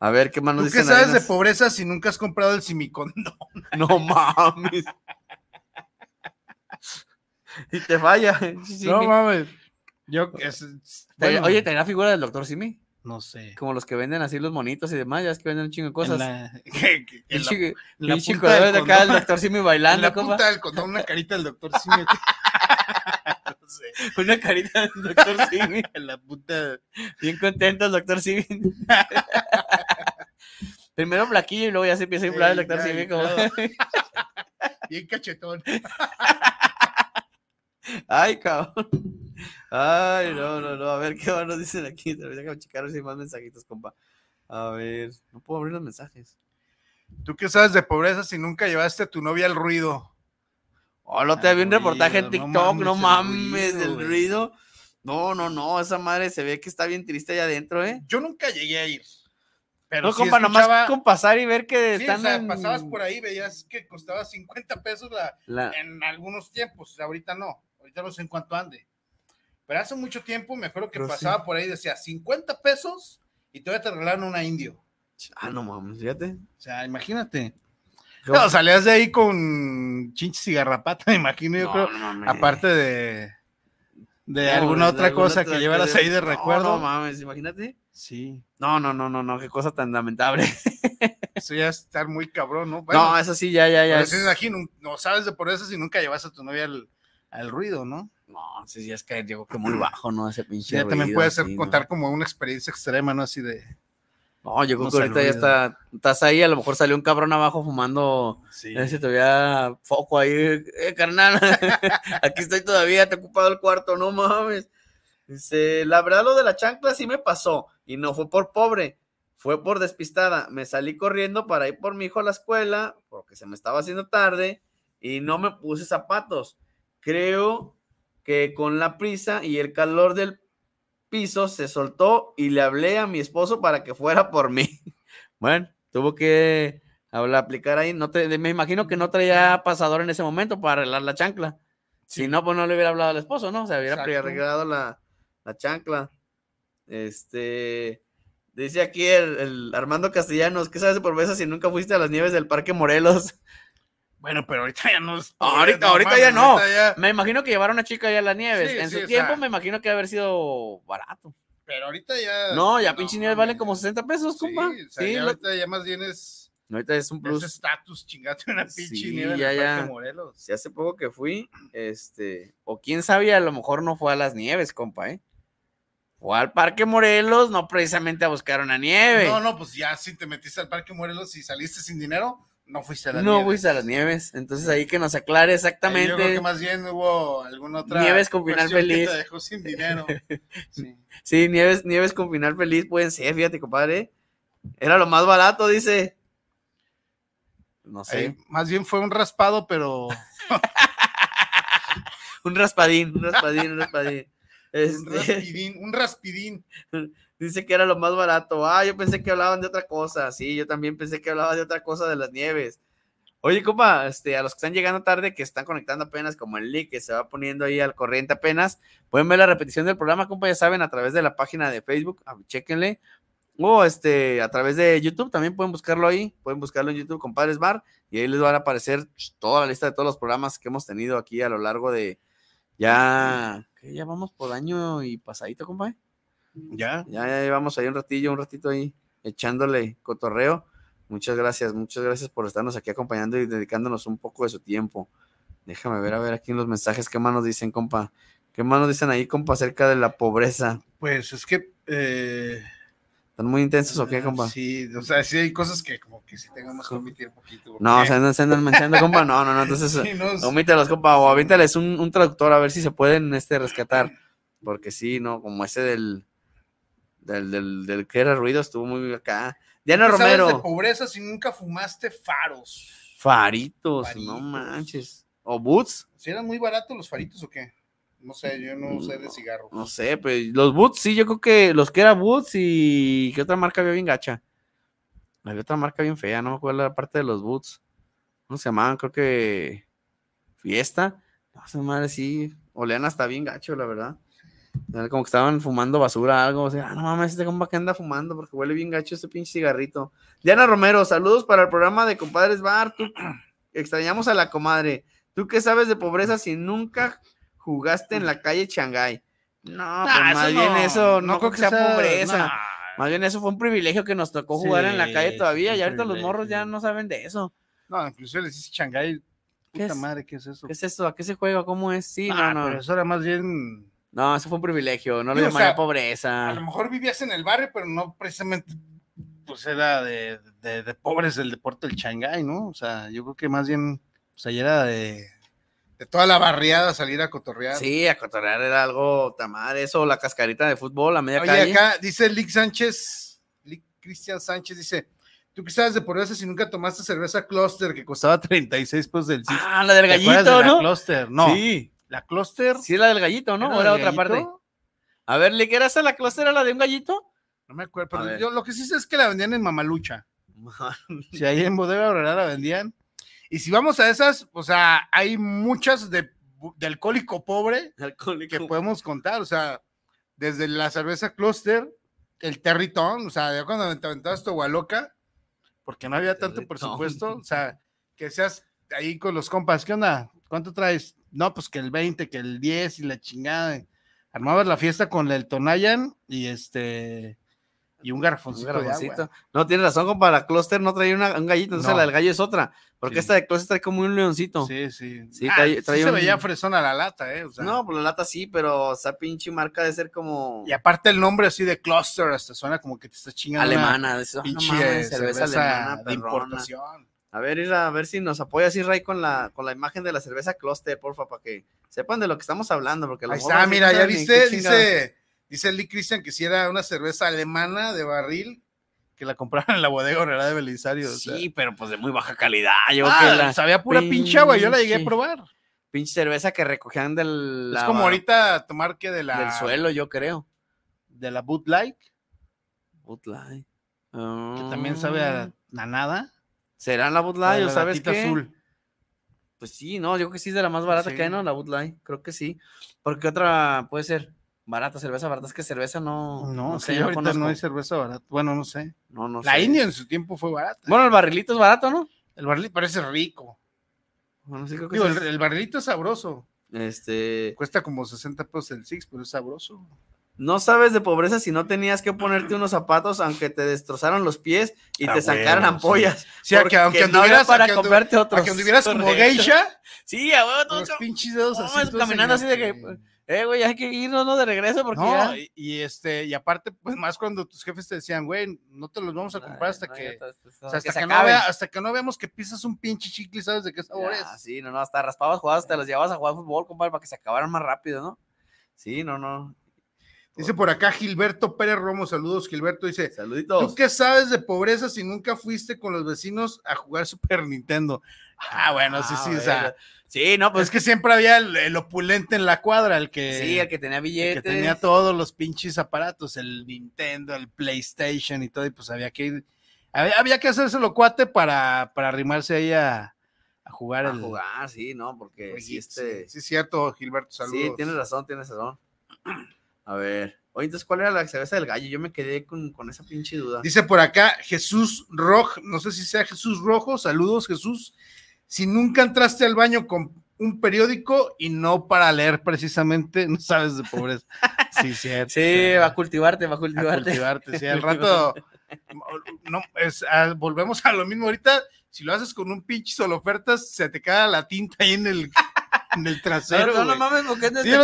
A ver, ¿qué más nos ¿Tú ¿Qué sabes de pobreza si nunca has comprado el simicondón? [LAUGHS] No mames. y te falla. Eh, no mames. Yo, oye, ¿tenía figura del doctor Simi? No sé. Como los que venden así los monitos y demás, ya es que venden un chingo de cosas. [LAUGHS] El chico de acá, el doctor Simi bailando. En la punta del condón, una carita del doctor Simi. [LAUGHS] Una carita del doctor [LAUGHS] Simi. la puta. Bien contento el doctor Simi. [LAUGHS] Primero flaquillo y luego ya se empieza a inflar el doctor Simi. Como... [LAUGHS] Bien cachetón. Ay, cabrón. Ay, no, no, no. A ver qué nos dicen aquí. Te voy a checar si más mensajitos, compa. A ver, no puedo abrir los mensajes. ¿Tú qué sabes de pobreza si nunca llevaste a tu novia al ruido? Hola, oh, te vi un reportaje en TikTok, no mames, el, ruido, No, no, no, esa madre se ve que está bien triste allá adentro, ¿eh? Yo nunca llegué a ir. Pero no, compa, nomás con pasar y ver que están. pasabas por ahí, veías que costaba 50 pesos en algunos tiempos. Ahorita no, ahorita no sé en cuánto ande. Pero hace mucho tiempo me acuerdo que pasaba por ahí decía 50 pesos y todavía te regalaron una indio. Ah, no mames, fíjate. O sea, imagínate. No, salías de ahí con chinches y garrapata, [LAUGHS] me imagino, yo creo. aparte de, de alguna otra cosa que llevaras ahí de recuerdo. No, mames, imagínate. Sí. No, no, no, no, no, qué cosa tan lamentable. [LAUGHS] Eso ya es estar muy cabrón, ¿no? no, eso sí, ya, ya, ya. no, sabes de por eso si nunca llevas a tu novia al, ruido, ¿no? No, sí, ya es que llegó que muy bajo, ¿no? Ese pinche. también puede ser, contar como una experiencia extrema, ¿no? Así de no, yo ya está, estás ahí, a lo mejor salió un cabrón abajo fumando, sí. si te foco ahí, eh, carnal, [LAUGHS] aquí estoy todavía, te he ocupado el cuarto, no mames. Dice, la verdad lo de la chancla sí me pasó, y no fue por pobre, fue por despistada, me salí corriendo para ir por mi hijo a la escuela, porque se me estaba haciendo tarde, y no me puse zapatos. Creo que con la prisa y el calor del piso, se soltó y le hablé a mi esposo para que fuera por mí. [LAUGHS] Bueno, tuvo que aplicar ahí. No te, me imagino que no traía pasador en ese momento para arreglar la chancla. Si no, pues no le hubiera hablado al esposo, ¿no? Se hubiera arreglado la, chancla. Este. Dice aquí el, Armando Castellanos, ¿qué sabes por besas si nunca fuiste a las nieves del Parque Morelos? Bueno, pero ahorita ya no es. Ah, ahorita, ahorita ya no. Me imagino que llevaron a una chica allá a las nieves, en su tiempo me imagino que haber sido barato. Pero ahorita ya. No, ya pinche nieves vale como 60 pesos, compa. Sí, ahorita ya más bien es. Ahorita es un plus. un estatus, chingate una pinche nieve ya, en ya. Morelos. Si hace poco que fui, este, o quién sabía, a lo mejor no fue a las nieves, compa, ¿eh? O al Parque Morelos, no precisamente a buscar una nieve. No, no, pues ya si te metiste al Parque Morelos y saliste sin dinero, no fuiste a las nieves. No fuiste a nieves. Entonces ahí que nos aclare exactamente. Yo creo que más bien hubo alguna otra. Nieves con final feliz. Que dejó sin dinero. [LAUGHS] sí. nieves, nieves con final feliz pueden ser, fíjate, compadre. Era lo más barato, dice. No sé. más bien fue un raspado, pero. [LAUGHS] un raspadín, un raspadín, un raspadín. [LAUGHS] Un este, raspidín, un raspidín. Dice que era lo más barato. Ah, yo pensé que hablaban de otra cosa. Sí, yo también pensé que hablaba de otra cosa de las nieves. Oye, compa, este, a los que están llegando tarde, que están conectando apenas, como el link que se va poniendo ahí al corriente apenas, pueden ver la repetición del programa, compa, ya saben, a través de la página de Facebook, ah, chequenle. O este, a través de YouTube, también pueden buscarlo ahí, pueden buscarlo en YouTube, compadres Bar, y ahí les van a aparecer toda la lista de todos los programas que hemos tenido aquí a lo largo de ya, que ya vamos por año y pasadito, compa. Ya. Ya, ya llevamos ahí un ratillo, un ratito ahí echándole cotorreo. Muchas gracias, muchas gracias por estarnos aquí acompañando y dedicándonos un poco de su tiempo. Déjame ver, a ver aquí en los mensajes, ¿qué más nos dicen, compa? ¿Qué más nos dicen ahí, compa, acerca de la pobreza? Pues es que... Eh... ¿Están muy intensos o qué, ah, compa? Sí, o sea, sí hay cosas que como que sí tengamos que omitir un poquito. No, o sea, no se andan compa, no, no, no, [LAUGHS] entonces omítelos, compa, o avítales un, un traductor a ver si se pueden este, rescatar, porque sí, no, como ese del del, del, del que era ruido, estuvo muy acá. Diana Romero. Sabes de pobreza si nunca fumaste faros. Faritos, no manches. O boots. ¿Si eran muy baratos los faritos o qué? No sé, yo no, sé de cigarros. No sé, pues los boots, sí, yo creo que los que era boots y qué otra marca había bien gacha. Había otra marca bien fea, no me acuerdo la parte de los boots. ¿Cómo se llamaban? Creo que Fiesta. No sé, madre, sí. Olean hasta bien gacho, la verdad. Como que estaban fumando basura, algo. O sea, ah, no mames, este compa que anda fumando porque huele bien gacho este pinche cigarrito. Diana Romero, saludos para el programa de Compadres Bar. [CLEARS THROAT] extrañamos a la comadre. ¿Tú qué sabes de pobreza si nunca jugaste en la calle Shanghai No, pues más bien eso, no, creo que sea, pobreza. Más bien eso fue un privilegio que nos tocó jugar en la calle todavía. Y ahorita los morros ya no saben de eso. No, inclusive les dice Puta es? madre, ¿qué es eso? ¿Qué es eso? ¿A qué se juega? ¿Cómo es? Sí, no, no. eso era más bien no, eso fue un privilegio, no lo llamaría pobreza. A lo mejor vivías en el barrio, pero no precisamente, pues era de, pobres del deporte del Shanghai, ¿no? O sea, yo creo que más bien, pues ahí era de, toda la barriada salir a cotorrear. Sí, a cotorrear era algo tamar, eso, la cascarita de fútbol, a media Oye, acá dice Lick Sánchez, Lick Cristian Sánchez dice, ¿Tú qué sabes de pobreza si nunca tomaste cerveza Cluster que costaba 36 pues del Ah, la del gallito, ¿no? La no. Sí. La cluster. Sí, la del gallito, ¿no? ¿Era, ¿O era otra parte? A ver, ¿le querías a la cluster? ¿Era la de un gallito? No me acuerdo, pero yo lo que sí sé es que la vendían en Mamalucha. si ahí en Bodega Aurora la vendían. Y si vamos a esas, o sea, hay muchas de, alcohólico pobre que podemos contar, o sea, desde la cerveza cluster, el territón, o sea, ya cuando te aventabas tu gualoca, porque no había tanto por presupuesto, o sea, que seas ahí con los compas, ¿qué onda? ¿Cuánto traes? no, pues que el 20, que el 10 y la chingada. Armabas la fiesta con el Tonayan y este y un garfoncito. No, tiene razón, como la Cluster no traía un gallito, entonces la del gallo es otra, porque esta de Cluster trae como un leoncito. Sí, sí. Sí, ah, se veía fresona la lata, ¿eh? no, pues la lata sí, pero esa pinche marca de ser como... Y aparte el nombre así de Cluster, hasta suena como que te estás chingando. Alemana, de eso. Pinche eh, cerveza, alemana, de importación. A ver, ir a ver si nos apoya así, Ray, con la, con la imagen de la cerveza Cluster, porfa, para que sepan de lo que estamos hablando. Porque ahí está, mira, ya viste, dice, dice Lee Christian que si era una cerveza alemana de barril, que la compraron en la bodega horrera de Belisario. Sí, pero pues de muy baja calidad. Yo ah, sabía pura pincha, güey, yo la llegué a probar. Pinche cerveza que recogían del... Es como ahorita tomar que de la... Del suelo, yo creo. De la Bootleg. Bootleg. Que también sabe a, ah. a nada. ¿Será la Bud Light o, sabes qué? azul. Pues sí, no, yo creo que sí es de la más barata que hay, ¿no? La Bud Light, creo que sí. Porque otra puede ser barata, cerveza barata, es que cerveza no. No, sé, no hay cerveza barata. Bueno, no sé. No, no la India en su tiempo fue barata. Bueno, el barrilito es barato, ¿no? El barrilito parece rico. Bueno, sí creo que Digo, el, el barrilito es sabroso. Este. Cuesta como 60 pesos el Six, pero es sabroso. No sabes de pobreza si no tenías que ponerte unos zapatos aunque te destrozaron los pies y ah, te sacaran ampollas. Sí, sea que aunque no anduvieras para aunque comprarte otros. Aunque anduvieras como geisha. Sí, a huevo, todos los pinches dedos así. Caminando así de que eh, güey, hay que irnos ¿no? de regreso porque no, ya... y, este, y aparte, pues más cuando tus jefes te decían, güey, no te los vamos a comprar hasta que, hasta que, no vea, hasta que no veamos que pisas un pinche chicle, ¿sabes de qué sabor es? Sí, no, no, hasta raspabas jugadas, te los llevabas a jugar fútbol, compadre, para que se acabaran más rápido, ¿no? Sí, no, no. Dice por acá Gilberto Pérez Romo, saludos Gilberto, dice, saluditos. ¿Tú qué sabes de pobreza si nunca fuiste con los vecinos a jugar Super Nintendo? Ah, bueno, sí, ah, sí, o sea, sí, no, pues es que siempre había el, opulente en la cuadra, el que Sí, el que tenía billetes, el que tenía todos los pinches aparatos, el Nintendo, el PlayStation y todo, y pues había que ir, había, que hacerse lo cuate para para arrimarse ahí a jugar. A jugar, sí, ¿no? Porque sí, este... sí, cierto, Gilberto, saludos. Sí, tienes razón, tienes razón. A ver. Oye, entonces, ¿cuál era la cerveza del gallo? Yo me quedé con, esa pinche duda. Dice por acá Jesús Rojo, no sé si sea Jesús Rojo, saludos Jesús. Si nunca entraste al baño con un periódico y no para leer precisamente, [LAUGHS] no sabes de pobreza. Sí, [LAUGHS] cierto. Sí, va a cultivarte, va a cultivarte. A cultivarte, sí, al [LAUGHS] rato ah, volvemos a lo mismo ahorita, si lo haces con un pinche solo ofertas, se te cae la tinta ahí en el en el trasero. No, mames, porque este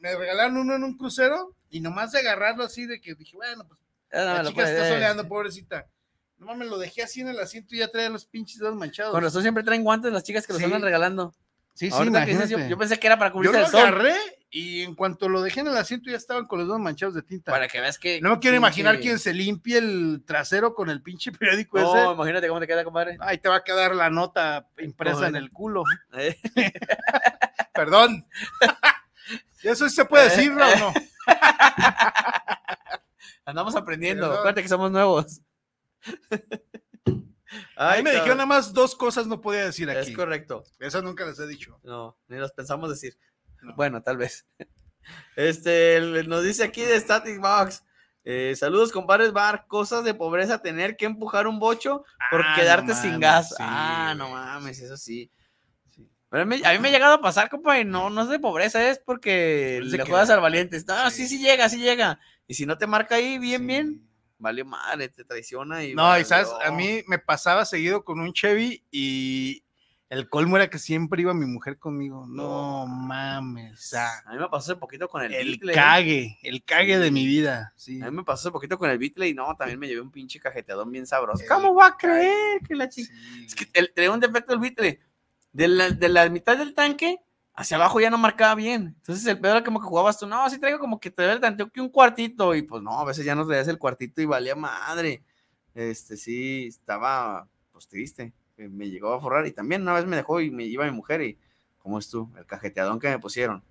me regalaron uno en un crucero y nomás de agarrarlo así de que dije, bueno, pues la chica está eh". soleando, pobrecita. No mames, lo dejé así en el asiento y ya traía los pinches dos manchados. Con eso siempre traen guantes las chicas que los andan regalando. Sí, sí, yo, pensé que era para cubrirse yo lo agarré y en cuanto lo dejé en el asiento ya estaban con los dos manchados de tinta. Para que veas que... No me quiero imaginar quién se limpie el trasero con el pinche periódico ese. No, imagínate cómo te queda, compadre. Ahí te va a quedar la nota impresa en el culo. Eh. [LAUGHS] Perdón. [LAUGHS] ¿Eso sí se puede decir o no? Eh. [LAUGHS] Andamos aprendiendo. que somos nuevos. Ay, me dijeron nada más dos cosas no podía decir aquí. Es correcto. Eso nunca les he dicho. No, ni las pensamos decir. Bueno, tal vez. Este, nos dice aquí de Static Box. Eh, saludos, compadres Bar. Cosas de pobreza, tener que empujar un bocho por ah, quedarte sin gas. Ah, no mames, eso sí. a, mí, me ha llegado a pasar, compadre. No, no es de pobreza, es porque se pues le queda. juegas al valiente. Ah, sí. sí, llega, sí llega. Y si no te marca ahí bien, bien, vale madre, te traiciona. Y no, y sabes, a mí me pasaba seguido con un Chevy y el colmo era que siempre iba mi mujer conmigo. No, mames. A mí me pasó hace poquito con el, el ¿eh? cague, el cague de mi vida. Sí. A mí me pasó hace poquito con el Beatle y no, también me llevé un pinche cajeteadón bien sabroso. ¿Cómo va a creer que la chica? Es que trae un defecto el Beatle. De la, mitad del tanque hacia abajo ya no marcaba bien. Entonces el era como que jugabas tú, no, sí traigo como que te el tanteo que un cuartito y pues no, a veces ya no traías el cuartito y valía madre. Este sí, estaba pues triste. Eh, me llegó a forrar y también una vez me dejó y me iba mi mujer y, como es tú? El cajeteadón que me pusieron.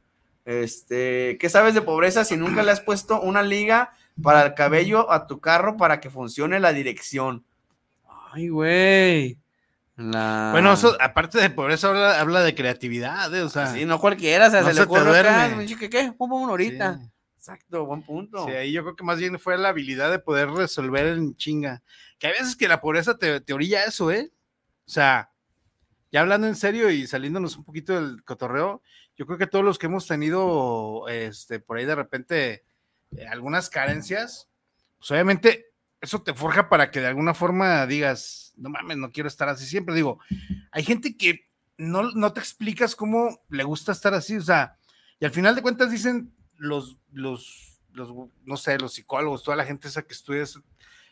Este, ¿qué sabes de pobreza si nunca le has puesto una liga para el cabello a tu carro para que funcione la dirección? Ay, güey. Bueno, eso, aparte de pobreza, habla, habla de creatividad, eh, o sea. Sí, no cualquiera, o sea, se, le ocurre ¿qué, qué? pongo Exacto, buen punto. Sí, ahí yo creo que más bien fue la habilidad de poder resolver en chinga. Que a veces que la pobreza te, te orilla eso, ¿eh? O sea, ya hablando en serio y saliéndonos un poquito del cotorreo, yo creo que todos los que hemos tenido este, por ahí de repente eh, algunas carencias, pues obviamente eso te forja para que de alguna forma digas, no mames, no quiero estar así siempre. Digo, hay gente que no, te explicas cómo le gusta estar así, o sea, y al final de cuentas dicen los, los, no sé, los psicólogos, toda la gente esa que estudia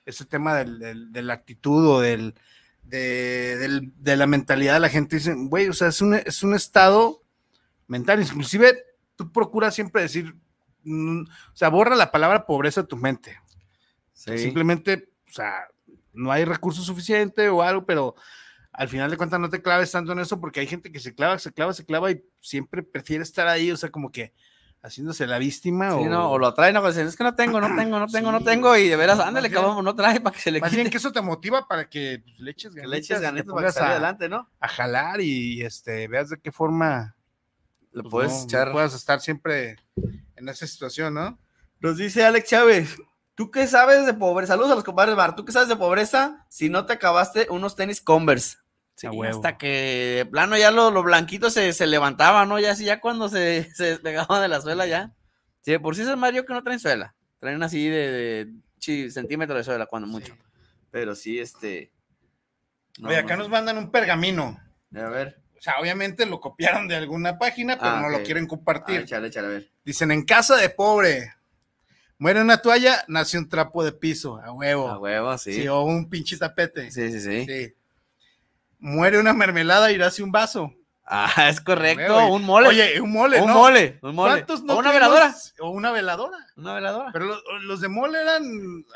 ese, tema de la actitud o del, de, la mentalidad de la gente. Dicen, güey, o sea, es un, estado mental. Inclusive tú procuras siempre decir, mm, o sea, borra la palabra pobreza de tu mente. Simplemente, o sea, no hay recursos suficientes o algo, pero al final de cuentas no te claves tanto en eso porque hay gente que se clava, se clava, se clava y siempre prefiere estar ahí, o sea, como que haciéndose la víctima. o... No, o lo traen, no, es que no tengo, no tengo, no tengo, no tengo, y de veras, ándale, cabrón, no trae para que se le quite. que eso te motiva para que leches pues, le eches adelante, ¿no? A jalar y, este, veas de qué forma lo pues, puedes echar. puedas estar siempre en esa situación, ¿no? Nos dice Alex Chávez, ¿Tú qué sabes de pobreza? Saludos a los compadres Bar. ¿Tú qué sabes de pobreza si no te acabaste unos tenis Converse? hasta que plano ya los blanquitos se, levantaban, ¿no? Ya así, ya cuando se, [LAUGHS] se despegaban de la suela ya. Sí, por sí es Mario que no traen suela. Traen así de, centímetros de suela, cuando mucho. Pero sí, este. Oye, acá nos mandan un pergamino. A ver. O sea, obviamente lo copiaron de alguna página, pero ah, no lo quieren compartir. Ah, échale, échale, a ver. Dicen, en casa de pobre. Muere una toalla, nace un trapo de piso, a huevo. A huevo, sí. sí o un pinche tapete. Sí, sí, sí. sí muere una mermelada, irá hacia un vaso. Ah, es correcto, un mole. Oye, un mole. Un mole, un mole. o una veladora. o una veladora. Una veladora. Pero los, de mole eran.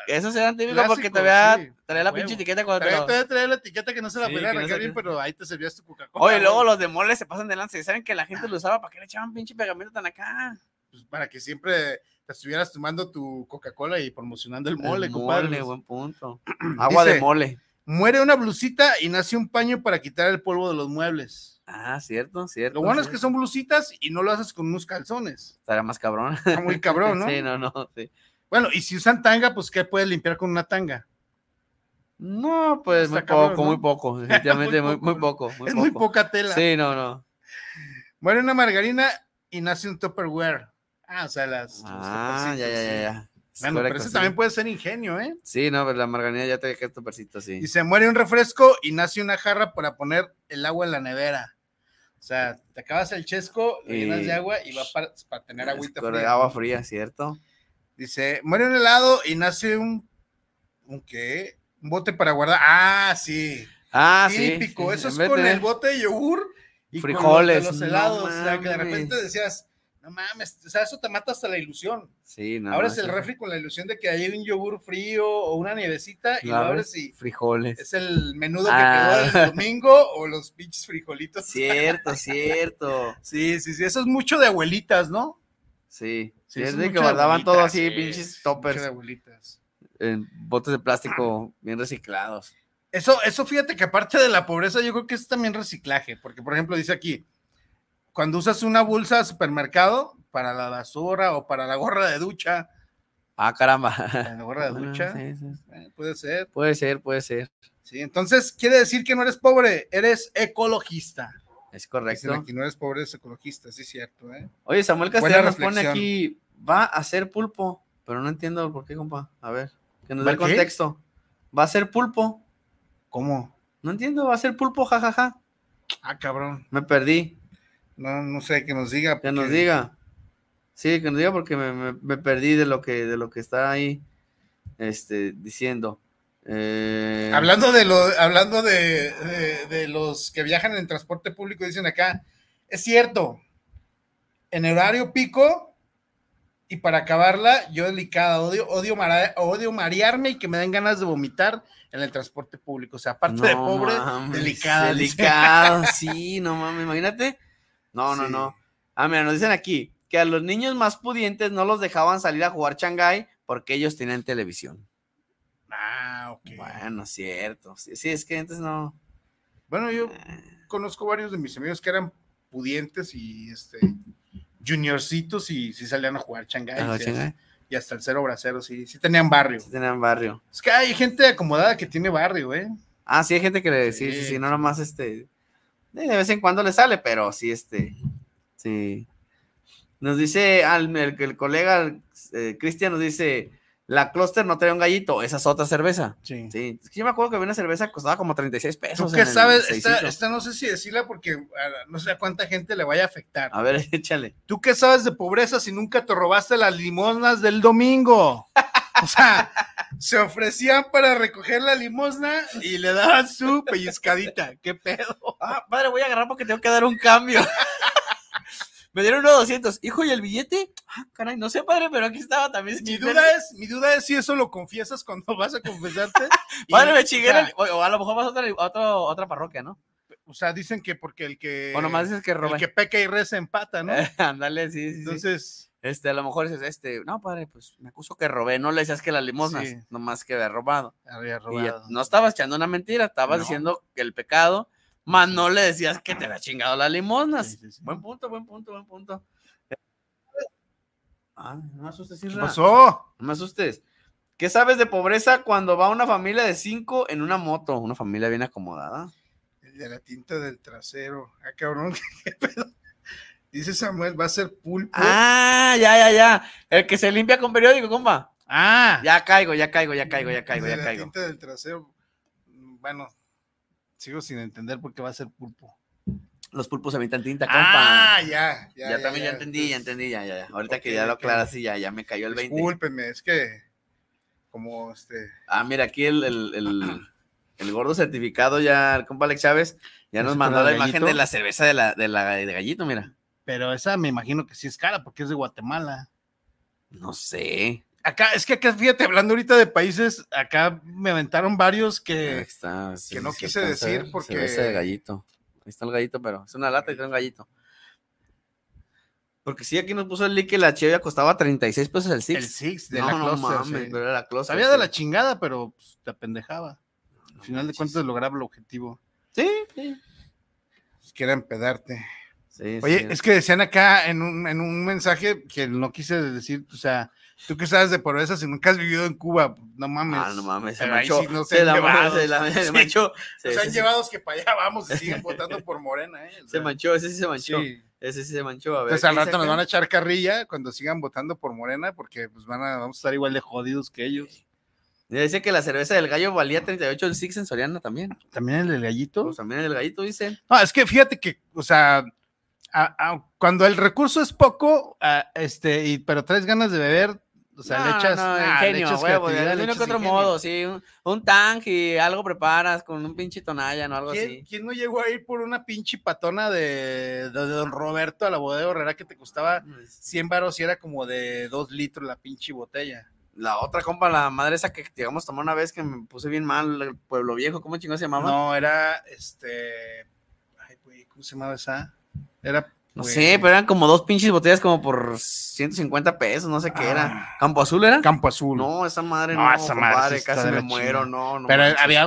Esos eran típicos porque te voy a traer la pinche etiqueta cuando te. te a traer la etiqueta que no se la sí, a no bien, pero ahí te servías tu Coca-Cola. Oye, luego los de mole se pasan delante y ¿Saben que la gente lo usaba? ¿Para que le echaban pinche pegamento tan acá? Pues para que siempre te estuvieras tomando tu Coca-Cola y promocionando el mole, compadre. Mole, buen punto. [CLEARS THROAT] Agua de mole muere una blusita y nace un paño para quitar el polvo de los muebles. Ah, cierto, cierto. Lo bueno es que son blusitas y no lo haces con unos calzones. Estará más cabrón. Está muy cabrón, ¿no? [LAUGHS] sí, no, no, Bueno, y si usan tanga, pues ¿qué puedes limpiar con una tanga? No, pues muy, poco, muy poco, [LAUGHS] muy, poco. Muy es muy poca tela. Sí, no, no. Muere una margarina y nace un Tupperware. Ah, o sea, las. Ah, ya, ya, ya, ya pero eso también puede ser ingenio, ¿eh? Sí, no, pero pues, la margarina ya te dejé tu percito así. Y se muere un refresco y nace una jarra para poner el agua en la nevera. O sea, te acabas el chesco, llenas de agua y va para, tener agüita fría. agua fría, ¿cierto? Dice, muere un helado y nace un... ¿Un qué? Un bote para guardar. Ah, sí. Ah, Sí, Típico, Eso es con el bote de yogur y frijoles. los, helados. o sea, que de repente decías, no mames, o sea, eso te mata hasta la ilusión. Sí, no. es el refri con la ilusión de que hay un yogur frío o una nievecita y lo abres y. Frijoles. Es el menudo que ah. quedó del domingo o los pinches frijolitos. Cierto, [LAUGHS] cierto. Sí, sí, sí. Eso es mucho de abuelitas, ¿no? Sí. sí es de que guardaban todo así, pinches toppers. de abuelitas. En botes de plástico bien reciclados. Eso, eso fíjate que aparte de la pobreza, yo creo que es también reciclaje, porque por ejemplo dice aquí, cuando usas una bolsa de supermercado para la basura o para la gorra de ducha. Ah, caramba. La gorra de [LAUGHS] ah, ducha. Eh, puede ser. Puede ser, puede ser. Sí, entonces quiere decir que no eres pobre, eres ecologista. Es correcto. aquí, no eres pobre, eres ecologista, sí es cierto. ¿eh? Oye, Samuel Castellanos pone aquí, va a ser pulpo, pero no entiendo por qué, compa. A ver, que nos dé el contexto. Va a ser pulpo. ¿Cómo? No entiendo, va a ser pulpo, jajaja. Ah, cabrón. Me perdí. No, no sé, que nos diga. Que nos diga. Sí, que nos diga porque me, me, perdí de lo que de lo que está ahí este, diciendo. Eh, hablando de lo, hablando de, los que viajan en transporte público, dicen acá, es cierto, en horario pico, y para acabarla, yo delicada, odio, odio, odio marearme y que me den ganas de vomitar en el transporte público. O sea, aparte de pobre, delicada. [LAUGHS] sí, no mames, imagínate no, no, no. Ah, mira, nos dicen aquí que a los niños más pudientes no los dejaban salir a jugar Shanghai porque ellos tenían televisión. Ah, ok. Bueno, cierto. Sí, es que antes no. Bueno, yo ah. conozco varios de mis amigos que eran pudientes y este juniorcitos y sí salían a jugar Shanghai. Y hasta el cero bracero, sí, sí tenían barrio. Sí tenían barrio. Es que hay gente acomodada que tiene barrio, ¿eh? Ah, sí, hay gente que le sí, sí, sí, sí no nomás este de vez en cuando le sale, pero sí, este, sí. Nos dice el, el colega eh, Cristian, nos dice, la Cluster no trae un gallito, esa es otra cerveza. Sí. yo me acuerdo que una cerveza costaba como 36 pesos. sabes? Esta, no sé si decirla porque ah, no sé a cuánta gente le vaya a afectar. A ver, [LAUGHS] échale. ¿Tú qué sabes de pobreza si nunca te robaste las limonas del domingo? O sea, se ofrecían para recoger la limosna y le daban su pellizcadita. ¿Qué pedo? Ah, padre, voy a agarrar porque tengo que dar un cambio. [LAUGHS] Me dieron unos 200. Hijo, ¿y el billete? Ah, caray, no sé, padre, pero aquí estaba también. Mi duda, es, mi duda es si eso lo confiesas cuando vas a confesarte. [LAUGHS] padre, me chingué. O, a lo mejor vas a otra, parroquia, ¿no? o sea, dicen que porque el que. O nomás que roba. El que peca y reza empata, ¿no? [LAUGHS] Ándale, sí, sí. Entonces. Este, a lo mejor es este, no, padre, pues me acuso que robé, no le decías que las limosnas, nomás que había robado. Había robado. no estabas echando una mentira, estabas diciendo que el pecado, más no le decías que te había chingado las limosnas. buen punto, buen punto, buen punto. Ah, no me asustes, Isra. ¿Qué pasó? No me asustes. ¿Qué sabes de pobreza cuando va una familia de cinco en una moto? Una familia bien acomodada. El de la tinta del trasero. Ah, cabrón, [LAUGHS] qué pedo. Dice Samuel, va a ser pulpo. Ah, ya, ya, ya. El que se limpia con periódico, compa. Ah. Ya caigo, ya caigo, ya caigo, ya caigo, ya la Tinta del trasero. Bueno, sigo sin entender por qué va a ser pulpo. Los pulpos se tinta, compa. Ah, ya, ya. Ya, también ya, entendí, ya entendí, ya, ya, ya. Ahorita que ya lo aclaras, sí, ya, ya me cayó el 20. Discúlpeme, es que como este. Ah, mira, aquí el, el, el, gordo certificado ya, el compa Alex Chávez, ya nos mandó la imagen de la cerveza de la, de la de gallito, mira. Pero esa me imagino que sí es cara porque es de Guatemala. No sé. Acá, es que acá, fíjate, hablando ahorita de países, acá me aventaron varios que, que no quise decir porque. Ese gallito. Ahí está el gallito, pero es una lata y está gallito. Porque sí, aquí nos puso el link que la chevia costaba 36 pesos el Six. El Six de la no, la Sabía de la chingada, pero te pues, apendejaba. Al final de cuentas lograba el objetivo. Sí, sí. Quiera empedarte. Oye, es que decían acá en un, en un mensaje que no quise decir, o sea, tú que sabes de pobreza si nunca has vivido en Cuba, no mames. Ah, no mames, se, manchó, se, la manchó, se, la, han llevado que para allá vamos y siguen votando por Morena, ¿eh? se manchó, ese sí se manchó. Ese sí se manchó, a al rato nos van a echar carrilla cuando sigan votando por Morena, porque pues van a, vamos a estar igual de jodidos que ellos. Dice que la cerveza del gallo valía 38 el Six en Soriana también. ¿También el del gallito? Pues también el del gallito, dice. No, es que fíjate que, o sea, cuando el recurso es poco, este, y, pero traes ganas de beber, o sea, le echas, no, ingenio, le echas huevo, de que otro modo, sí, un, un tank y algo preparas con un pinche tonalla o algo así. ¿Quién no llegó a ir por una pinche patona de, Don Roberto a la bodega horrera que te costaba 100 mm, baros y era como de 2 litros la pinche botella? La otra compa, la madre esa que llegamos a tomar una vez que me puse bien mal, el Pueblo Viejo, ¿cómo chingón se llamaba? No, era este. Ay, güey, ¿cómo se llamaba esa? no pues, sé, pero eran como dos pinches botellas como por 150 pesos, no sé qué era. Ah. ¿Campo Azul era? Campo Azul. No, esa madre no, no esa madre, casi me muero, no, Pero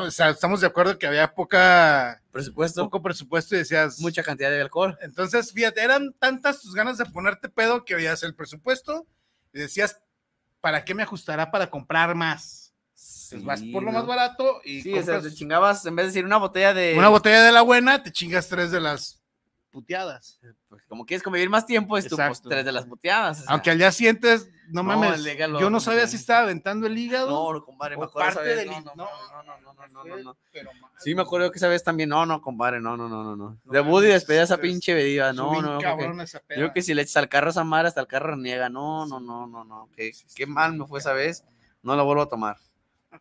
estamos de acuerdo que había poca presupuesto. Poco presupuesto y decías mucha cantidad de alcohol. Entonces, fíjate, eran tantas tus ganas de ponerte pedo que veías el presupuesto y decías, ¿para qué me ajustará para comprar más? Pues vas por lo más barato y sí, te chingabas en vez de decir una botella de una botella de la buena, te chingas tres de las puteadas. como quieres convivir más tiempo, es tu tres de las puteadas. Aunque al día sientes, no, mames, yo no sabía si estaba aventando el hígado. No, compadre, me acuerdo parte del no, no, no, no, no, no, Sí, me acuerdo que esa vez también, no, no, compadre, no, no, no, no, no. de y despedida esa pinche bebida, no, no. Yo creo que si le echas al carro esa madre, hasta el carro niega, no, no, no, no, no. Qué, qué mal me fue esa vez, no la vuelvo a tomar.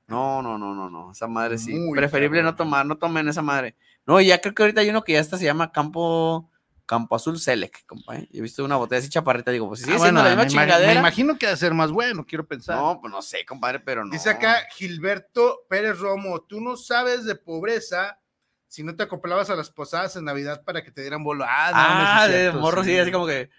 No, no, no, no, no. Esa madre sí. Preferible no tomar, no tomen esa madre. No, y ya creo que ahorita hay uno que ya está, se llama Campo. Campo Azul Selec, compadre. ¿eh? Yo He visto una botella así chaparrita, digo, pues sí, ah, es bueno, la misma chingadera. Me imagino que va a ser más bueno, quiero pensar. No, pues no sé, compadre, pero no. Dice acá Gilberto Pérez Romo, tú no sabes de pobreza si no te acoplabas a las posadas en Navidad para que te dieran bolo. Ah, ah, de morro, sí, así como que.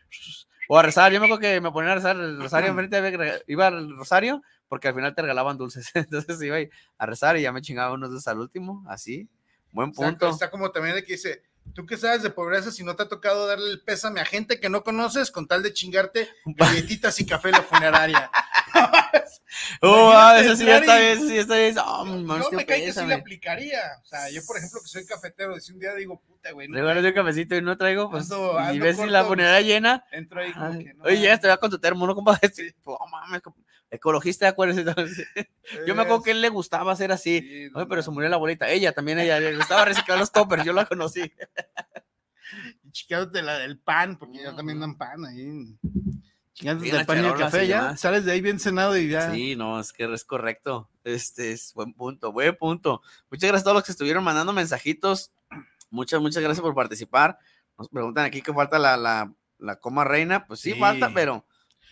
O a rezar, yo me acuerdo que me ponían a rezar el rosario enfrente, iba al rosario porque al final te regalaban dulces. [LAUGHS] Entonces iba a rezar y ya me chingaba unos dos al último, así, Buen punto. Está, como también de que dice, ¿Tú qué sabes de pobreza si no te ha tocado darle el pésame a gente que no conoces con tal de chingarte galletitas y café en la funeraria? [LAUGHS] [LAUGHS] [LAUGHS] [LAUGHS] Oh, ah, eso sí ya está bien, sí está bien. Oh, no este me cae que sí le aplicaría. O sea, yo, por ejemplo, que soy cafetero, si un día digo, puta, güey. No guardo un cafecito y no traigo, pues. y ves si la ponera llena. Entro ahí. Como que no, Oye, ya te con tu termo, ¿no, compadre? [LAUGHS] Sí. mames, ecologista, Yo me acuerdo que él le gustaba hacer así. no, pero se murió la bolita. Ella también, ella le gustaba reciclar los toppers, yo la conocí. [LAUGHS] la del pan, porque ya también dan pan ahí. Antes del café, ya sales de ahí bien cenado y ya. Sí, no, es que es correcto. Este es buen punto, buen punto. Muchas gracias a todos los que estuvieron mandando mensajitos. Muchas, muchas gracias por participar. Nos preguntan aquí que falta la, la, coma reina. Pues sí, falta, pero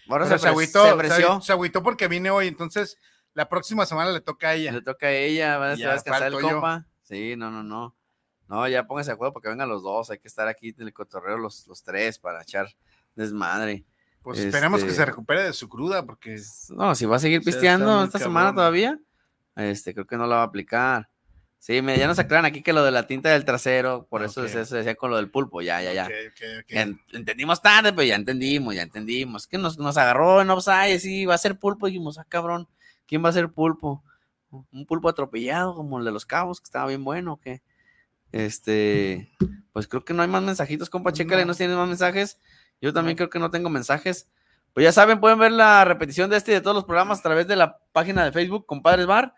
ahora se, se, se, aguitó porque vine hoy, entonces la próxima semana le toca a ella. Le toca a ella, va, a descansar el copa Sí, no, no, no. No, ya pónganse de acuerdo porque vengan los dos. Hay que estar aquí en el cotorreo los, los tres para echar desmadre. Pues esperemos que se este, recupere de su cruda, porque. No, si va a seguir pisteando esta semana todavía, este, creo que no la va a aplicar. Sí, ya nos aclaran aquí que lo de la tinta del trasero, por ah, eso se, decía con lo del pulpo, ya, ya, ya. entendimos tarde, pero ya entendimos, ya entendimos. Que nos, nos agarró en offside, sí, va a ser pulpo, dijimos, ah, cabrón, ¿quién va a ser pulpo? Un pulpo atropellado, como el de los cabos, que estaba bien bueno, que... qué? Este, pues creo que no hay más mensajitos, compa, no. chécale, no tienes más mensajes. Yo también creo que no tengo mensajes. Pues ya saben, pueden ver la repetición de este y de todos los programas a través de la página de Facebook Compadres Bar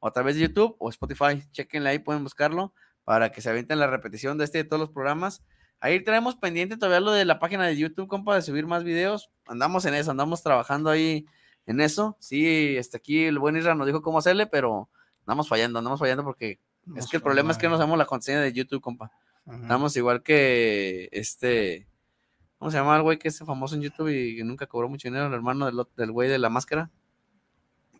o a través de YouTube o Spotify. Chequenle ahí, pueden buscarlo para que se avienten la repetición de este y de todos los programas. Ahí traemos pendiente todavía lo de la página de YouTube, compa, de subir más videos. Andamos en eso, andamos trabajando ahí en eso. Sí, hasta este, aquí el buen Israel nos dijo cómo hacerle, pero andamos fallando, andamos fallando porque es que el problema es que no sabemos la contraseña de YouTube, compa. Andamos igual que este ¿Cómo se llama el güey que es famoso en YouTube y que nunca cobró mucho dinero? El hermano del, güey de la máscara.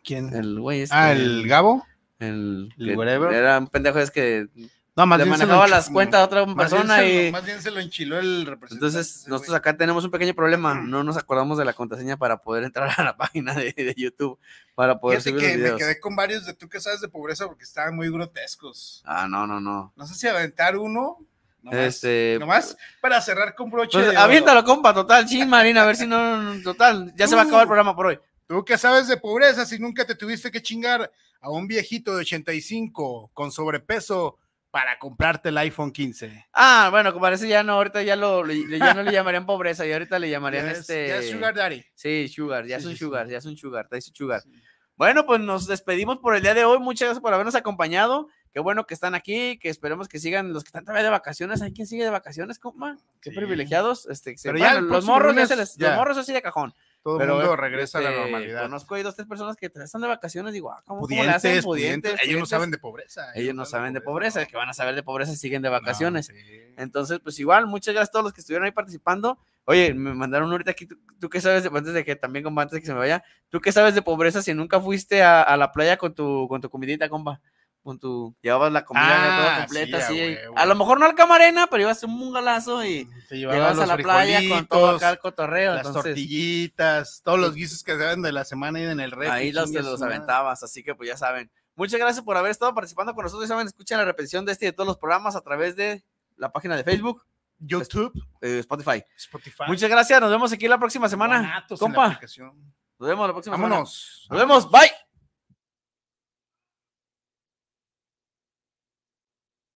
¿Quién? El güey este. Ah, el Gabo. El, whatever. Era un pendejo es que no, más las cuentas a otra persona y. más bien se lo enchiló el representante. Entonces, nosotros acá tenemos un pequeño problema. Mm. No nos acordamos de la contraseña para poder entrar a la [LAUGHS] página de, YouTube. Para poder subir los videos. me quedé con varios de tú que sabes de pobreza porque estaban muy grotescos. Ah, no, no, no. No sé si aventar uno Nomás, este, nomás para cerrar con broche. Pues, aviéntalo, compa, total, chin, Marina, a ver si no, total, ya se va a acabar el programa por hoy. Tú que sabes de pobreza, si nunca te tuviste que chingar a un viejito de 85 con sobrepeso para comprarte el iPhone 15. Ah, bueno, como parece ya no, ahorita ya, lo, ya no le [LAUGHS] llamarían pobreza, y ahorita le llamarían este... Ya es Sugar Daddy. Sí, Sugar, ya es un Sugar, ya es Sugar, Sugar. Bueno, pues nos despedimos por el día de hoy. Muchas gracias por habernos acompañado. Qué bueno que están aquí, que esperemos que sigan los que están todavía de vacaciones. ¿Hay quien sigue de vacaciones, compa? Qué privilegiados. Este, Pero ya, los morros los morros así de cajón todo el mundo eh, regresa a la este, normalidad. Conozco ahí dos, tres personas que están de vacaciones, digo, ah, ¿cómo, le hacen? Pudientes, ellos no saben de pobreza. Ellos, no saben de pobreza, que van a saber de pobreza siguen de vacaciones. Entonces, pues igual, muchas gracias a todos los que estuvieron ahí participando. Oye, me mandaron ahorita aquí, tú, qué sabes, antes de que también, compa, antes de que se me vaya, tú qué sabes de pobreza si nunca fuiste a, a la playa con tu, con tu comidita, compa llevabas la comida toda ah, completa, A lo mejor no al camarena, pero ibas un mungalazo y mm, llevabas a la playa con todo acá el cotorreo. Las tortillitas, todos los guisos que se ven de la semana y en el resto. Ahí los, te los aventabas, así que pues ya saben. Muchas gracias por haber estado participando con nosotros. Ya saben, escuchen la repetición de este y de todos los programas a través de la página de Facebook. YouTube. Eh, Spotify. Muchas gracias. Nos vemos aquí la próxima semana. Compa. Nos vemos la próxima Vámonos. semana. Nos vemos. Bye.